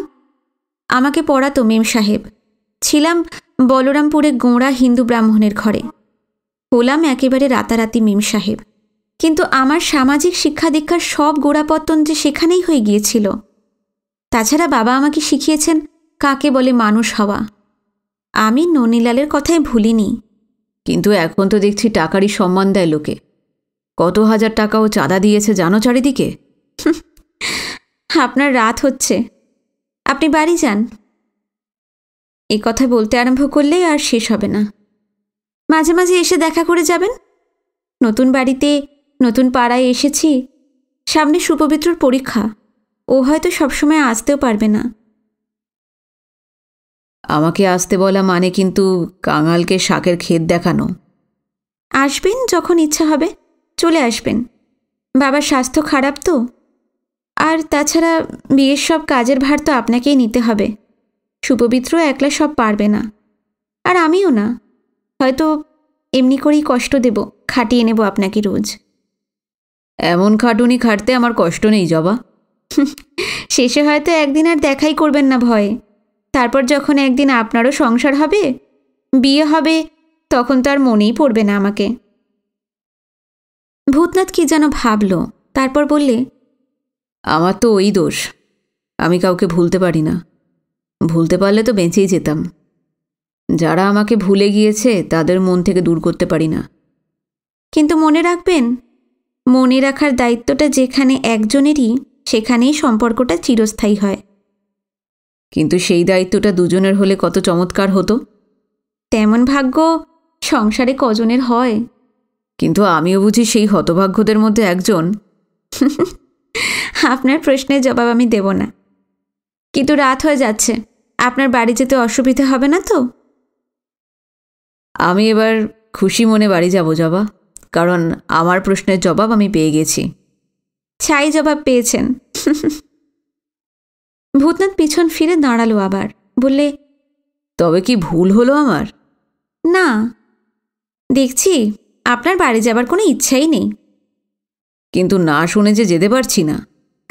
আমাকে পড়াতো মেম সাহেব ছিলাম বলরামপুরে গোঁড়া হিন্দু ব্রাহ্মণের ঘরে হলাম একেবারে রাতারাতি মেম সাহেব কিন্তু আমার সামাজিক শিক্ষা দীক্ষার সব গোড়াপত্তন যে সেখানেই হয়ে গিয়েছিল তাছাড়া বাবা আমাকে শিখিয়েছেন কাকে বলে মানুষ হওয়া আমি ননীলালের কথাই ভুলিনি কিন্তু এখন তো দেখছি টাকারই সম্মান দেয় লোকে কত হাজার টাকাও চাঁদা দিয়েছে জানো চারিদিকে আপনার রাত হচ্ছে আপনি বাড়ি যান এ কথা বলতে আরম্ভ করলেই আর শেষ হবে না মাঝে মাঝে এসে দেখা করে যাবেন নতুন বাড়িতে নতুন পাড়ায় এসেছি সামনে সুপবিত্রর পরীক্ষা ও হয়তো সবসময় আসতেও পারবে না আমাকে আসতে বলা মানে কিন্তু কাঙালকে শাকের ক্ষেত দেখানো আসবেন যখন ইচ্ছা হবে চলে আসবেন বাবার স্বাস্থ্য খারাপ তো আর তাছাড়া বিয়ের সব কাজের ভার তো আপনাকেই নিতে হবে সুপবিত্র একলা সব পারবে না আর আমিও না হয়তো এমনি করেই কষ্ট দেব খাটিয়ে নেব আপনাকে রোজ এমন খাটুনি খাটতে আমার কষ্ট নেই জবা শেষে হয়তো একদিন আর দেখাই করবেন না ভয়ে তারপর যখন একদিন আপনারও সংসার হবে বিয়ে হবে তখন তো আর মনেই পড়বে না আমাকে ভূতনাথ কি যেন ভাবল তারপর বললে আমার তো ওই দোষ আমি কাউকে ভুলতে পারি না ভুলতে পারলে তো বেঁচেই যেতাম যারা আমাকে ভুলে গিয়েছে তাদের মন থেকে দূর করতে পারি না কিন্তু মনে রাখবেন মনে রাখার দায়িত্বটা যেখানে একজনেরই সেখানেই সম্পর্কটা চিরস্থায়ী হয় কিন্তু সেই দায়িত্বটা দুজনের হলে কত চমৎকার হতো তেমন ভাগ্য সংসারে কজনের হয় কিন্তু আমিও বুঝি সেই হতভাগ্যদের মধ্যে একজন আপনার প্রশ্নের জবাব আমি দেব না কিন্তু রাত হয়ে যাচ্ছে আপনার বাড়ি যেতে অসুবিধে হবে না তো আমি এবার খুশি মনে বাড়ি যাব জবা কারণ আমার প্রশ্নের জবাব আমি পেয়ে গেছি ছাই জবাব পেয়েছেন ভূতনাথ পিছন ফিরে দাঁড়ালো আবার বললে তবে কি ভুল হলো আমার না দেখছি আপনার বাড়ি যাবার কোনো ইচ্ছাই নেই কিন্তু না শুনে যে যেতে পারছি না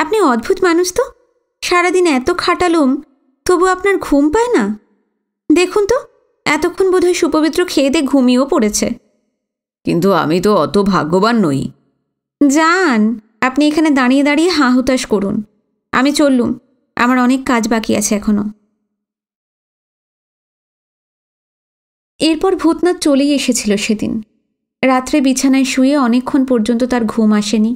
আপনি অদ্ভুত মানুষ তো সারাদিন এত খাটালুম তবু আপনার ঘুম পায় না দেখুন তো এতক্ষণ বোধহয় সুপবিত্র খেয়ে ঘুমিয়েও পড়েছে কিন্তু আমি তো অত ভাগ্যবান নই যান আপনি এখানে দাঁড়িয়ে দাঁড়িয়ে হাঁ হুতাশ করুন আমি চললুম আমার অনেক কাজ বাকি আছে এখনও এরপর ভূতনাথ চলেই এসেছিল সেদিন রাত্রে বিছানায় শুয়ে অনেকক্ষণ পর্যন্ত তার ঘুম আসেনি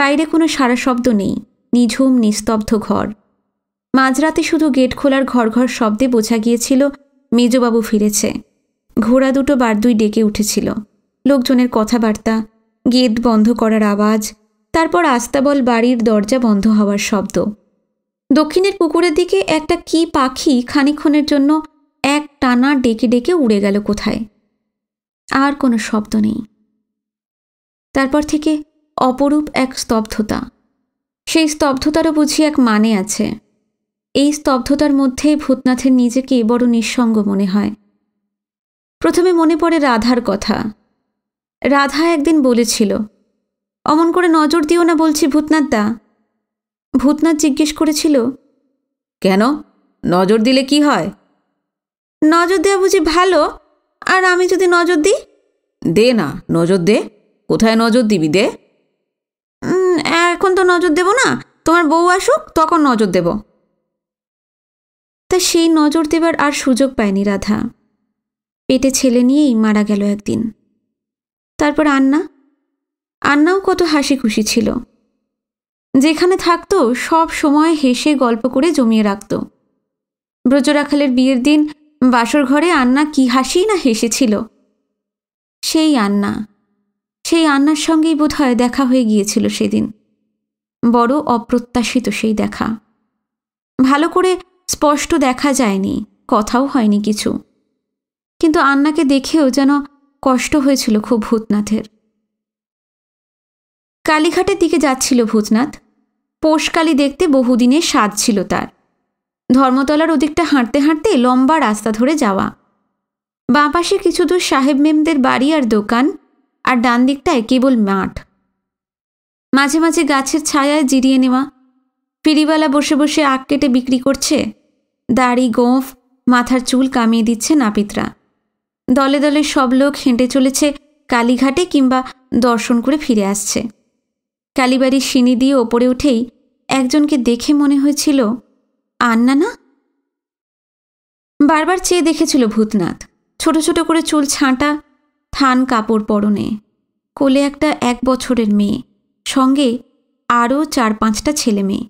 বাইরে কোনো সারা শব্দ নেই নিঝুম নিস্তব্ধ ঘর মাঝরাতে শুধু গেট খোলার ঘর ঘর শব্দে বোঝা গিয়েছিল মেজবাবু ফিরেছে ঘোড়া দুটো বার দুই ডেকে উঠেছিল লোকজনের কথাবার্তা গেট বন্ধ করার আওয়াজ তারপর আস্তাবল বাড়ির দরজা বন্ধ হওয়ার শব্দ দক্ষিণের পুকুরের দিকে একটা কি পাখি খানিক্ষণের জন্য এক টানা ডেকে ডেকে উড়ে গেল কোথায় আর কোনো শব্দ নেই তারপর থেকে অপরূপ এক স্তব্ধতা সেই স্তব্ধতারও বুঝি এক মানে আছে এই স্তব্ধতার মধ্যেই ভূতনাথের নিজেকে বড় নিঃসঙ্গ মনে হয় প্রথমে মনে পড়ে রাধার কথা রাধা একদিন বলেছিল অমন করে নজর দিও না বলছি ভূতনাথদা ভূতনাথ জিজ্ঞেস করেছিল কেন নজর দিলে কি হয় নজর দেওয়া বুঝি ভালো আর আমি যদি নজর দিই দে না নজর দে কোথায় নজর দিবি দে এখন তো নজর দেব না তোমার বউ আসুক তখন নজর দেব তা সেই নজর দেবার আর সুযোগ পায়নি রাধা পেটে ছেলে নিয়েই মারা গেল একদিন তারপর আন্না আন্নাও কত হাসি খুশি ছিল যেখানে থাকতো সব সময় হেসে গল্প করে জমিয়ে রাখত ব্রজরাখালের বিয়ের দিন বাসর ঘরে আন্না কি হাসি না হেসেছিল সেই আন্না সেই আন্নার সঙ্গেই বোধহয় দেখা হয়ে গিয়েছিল সেদিন বড় অপ্রত্যাশিত সেই দেখা ভালো করে স্পষ্ট দেখা যায়নি কথাও হয়নি কিছু কিন্তু আন্নাকে দেখেও যেন কষ্ট হয়েছিল খুব ভূতনাথের কালীঘাটের দিকে যাচ্ছিল ভূতনাথ পোষকালি দেখতে বহুদিনের স্বাদ ছিল তার ধর্মতলার ওদিকটা হাঁটতে হাঁটতে লম্বা রাস্তা ধরে যাওয়া বাঁ পাশে কিছু দূর সাহেব মেমদের বাড়ি আর দোকান আর ডান দিকটায় কেবল মাঠ মাঝে মাঝে গাছের ছায়ায় জিরিয়ে নেওয়া ফিরিবালা বসে বসে আখ কেটে বিক্রি করছে দাড়ি গোঁফ মাথার চুল কামিয়ে দিচ্ছে নাপিতরা দলে দলে সব লোক হেঁটে চলেছে কালীঘাটে কিংবা দর্শন করে ফিরে আসছে কালীবাড়ির সিঁড়ি দিয়ে ওপরে উঠেই একজনকে দেখে মনে হয়েছিল আন্না না বারবার চেয়ে দেখেছিল ভূতনাথ ছোট ছোট করে চুল ছাঁটা থান কাপড় পরনে কোলে একটা এক বছরের মেয়ে সঙ্গে আরও চার পাঁচটা ছেলে মেয়ে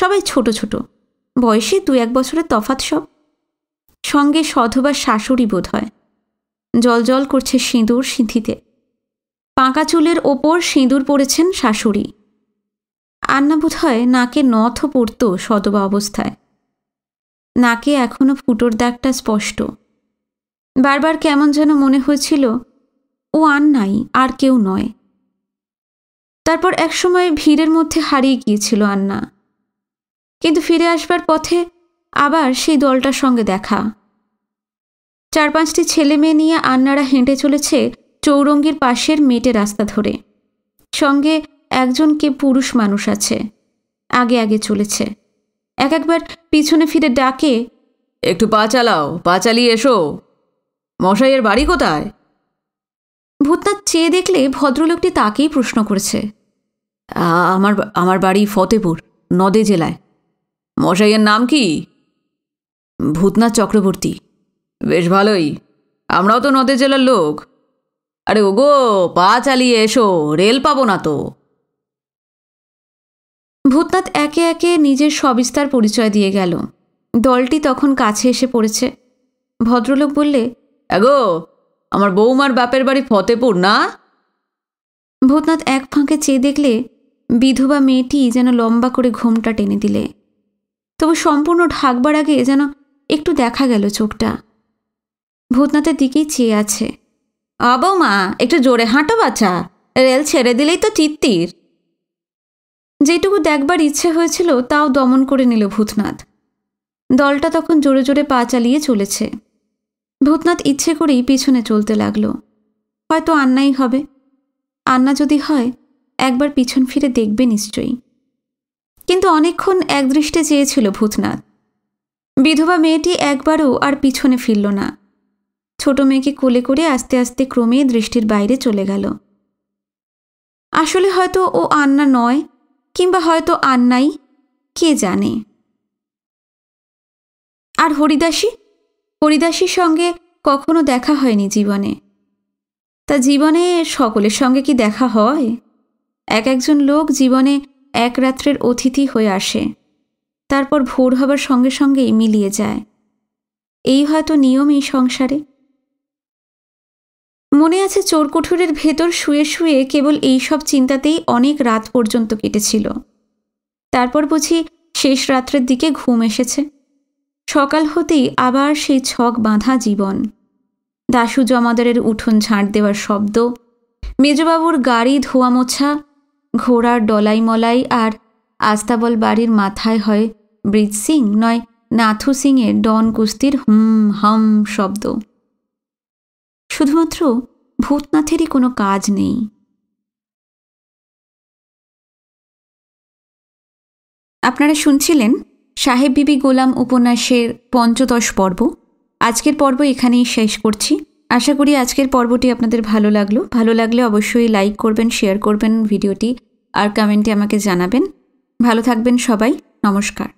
সবাই ছোট ছোট বয়সে দু এক বছরের তফাত সব সঙ্গে সধবা শাশুড়ি বোধ হয় জল জল করছে সিঁদুর সিঁথিতে পাঁকা চুলের ওপর সিঁদুর পড়েছেন শাশুড়ি আন্না বোধ হয় নাকে নথ পড়ত সদবা অবস্থায় নাকে এখনও ফুটোর দাগটা স্পষ্ট বারবার কেমন যেন মনে হয়েছিল ও আর নাই আর কেউ নয় তারপর একসময় ভিড়ের মধ্যে হারিয়ে গিয়েছিল আন্না কিন্তু ফিরে আসবার পথে আবার সেই দলটার সঙ্গে দেখা চার পাঁচটি ছেলে মেয়ে নিয়ে আন্নারা হেঁটে চলেছে চৌরঙ্গির পাশের মেটে রাস্তা ধরে সঙ্গে একজনকে পুরুষ মানুষ আছে আগে আগে চলেছে এক একবার পিছনে ফিরে ডাকে একটু পা চালাও পা চালিয়ে এসো মশাইয়ের বাড়ি কোথায় ভূতনাথ চেয়ে দেখলে ভদ্রলোকটি তাকেই প্রশ্ন করেছে আমার আমার বাড়ি ফতেপুর নদে জেলায় মশাইয়ের নাম কি ভূতনাথ চক্রবর্তী বেশ ভালোই আমরাও তো নদে জেলার লোক আরে ওগো পা চালিয়ে এসো রেল পাবো না তো ভূতনাথ একে একে নিজের সবিস্তার পরিচয় দিয়ে গেল দলটি তখন কাছে এসে পড়েছে ভদ্রলোক বললে এগো আমার বৌমার বাপের বাড়ি ফতেপুর না ভূতনাথ এক ফাঁকে চেয়ে দেখলে বিধবা মেয়েটি যেন লম্বা করে ঘোমটা টেনে দিলে তবু সম্পূর্ণ ঢাকবার আগে যেন একটু দেখা গেল চোখটা ভূতনাথের দিকেই চেয়ে আছে মা একটু জোরে হাঁটো বাচ্চা রেল ছেড়ে দিলেই তো চিত্তির যেটুকু দেখবার ইচ্ছে হয়েছিল তাও দমন করে নিল ভূতনাথ দলটা তখন জোরে জোরে পা চালিয়ে চলেছে ভূতনাথ ইচ্ছে করেই পিছনে চলতে লাগল হয়তো আন্নাই হবে আন্না যদি হয় একবার পিছন ফিরে দেখবে নিশ্চয়ই কিন্তু অনেকক্ষণ একদৃষ্টে চেয়েছিল ভূতনাথ বিধবা মেয়েটি একবারও আর পিছনে ফিরল না ছোট মেয়েকে কোলে করে আস্তে আস্তে ক্রমে দৃষ্টির বাইরে চলে গেল আসলে হয়তো ও আন্না নয় কিংবা হয়তো আর নাই কে জানে আর হরিদাসী হরিদাসীর সঙ্গে কখনো দেখা হয়নি জীবনে তা জীবনে সকলের সঙ্গে কি দেখা হয় এক একজন লোক জীবনে এক রাত্রের অতিথি হয়ে আসে তারপর ভোর হবার সঙ্গে সঙ্গেই মিলিয়ে যায় এই হয়তো নিয়ম এই সংসারে মনে আছে চোরকুঠুরের ভেতর শুয়ে শুয়ে কেবল এই সব চিন্তাতেই অনেক রাত পর্যন্ত কেটেছিল তারপর বুঝি শেষ রাত্রের দিকে ঘুম এসেছে সকাল হতেই আবার সেই ছক বাঁধা জীবন দাশু জমাদারের উঠোন ঝাঁট দেওয়ার শব্দ মেজবাবুর গাড়ি ধোয়া মোছা ঘোড়ার ডলাই মলাই আর আস্তাবল বাড়ির মাথায় হয় ব্রিজ সিং নয় নাথু সিংয়ের ডন কুস্তির হুম হাম শব্দ শুধুমাত্র ভূতনাথেরই কোনো কাজ নেই আপনারা শুনছিলেন সাহেব বিবি গোলাম উপন্যাসের পঞ্চদশ পর্ব আজকের পর্ব এখানেই শেষ করছি আশা করি আজকের পর্বটি আপনাদের ভালো লাগলো ভালো লাগলে অবশ্যই লাইক করবেন শেয়ার করবেন ভিডিওটি আর কমেন্টে আমাকে জানাবেন ভালো থাকবেন সবাই নমস্কার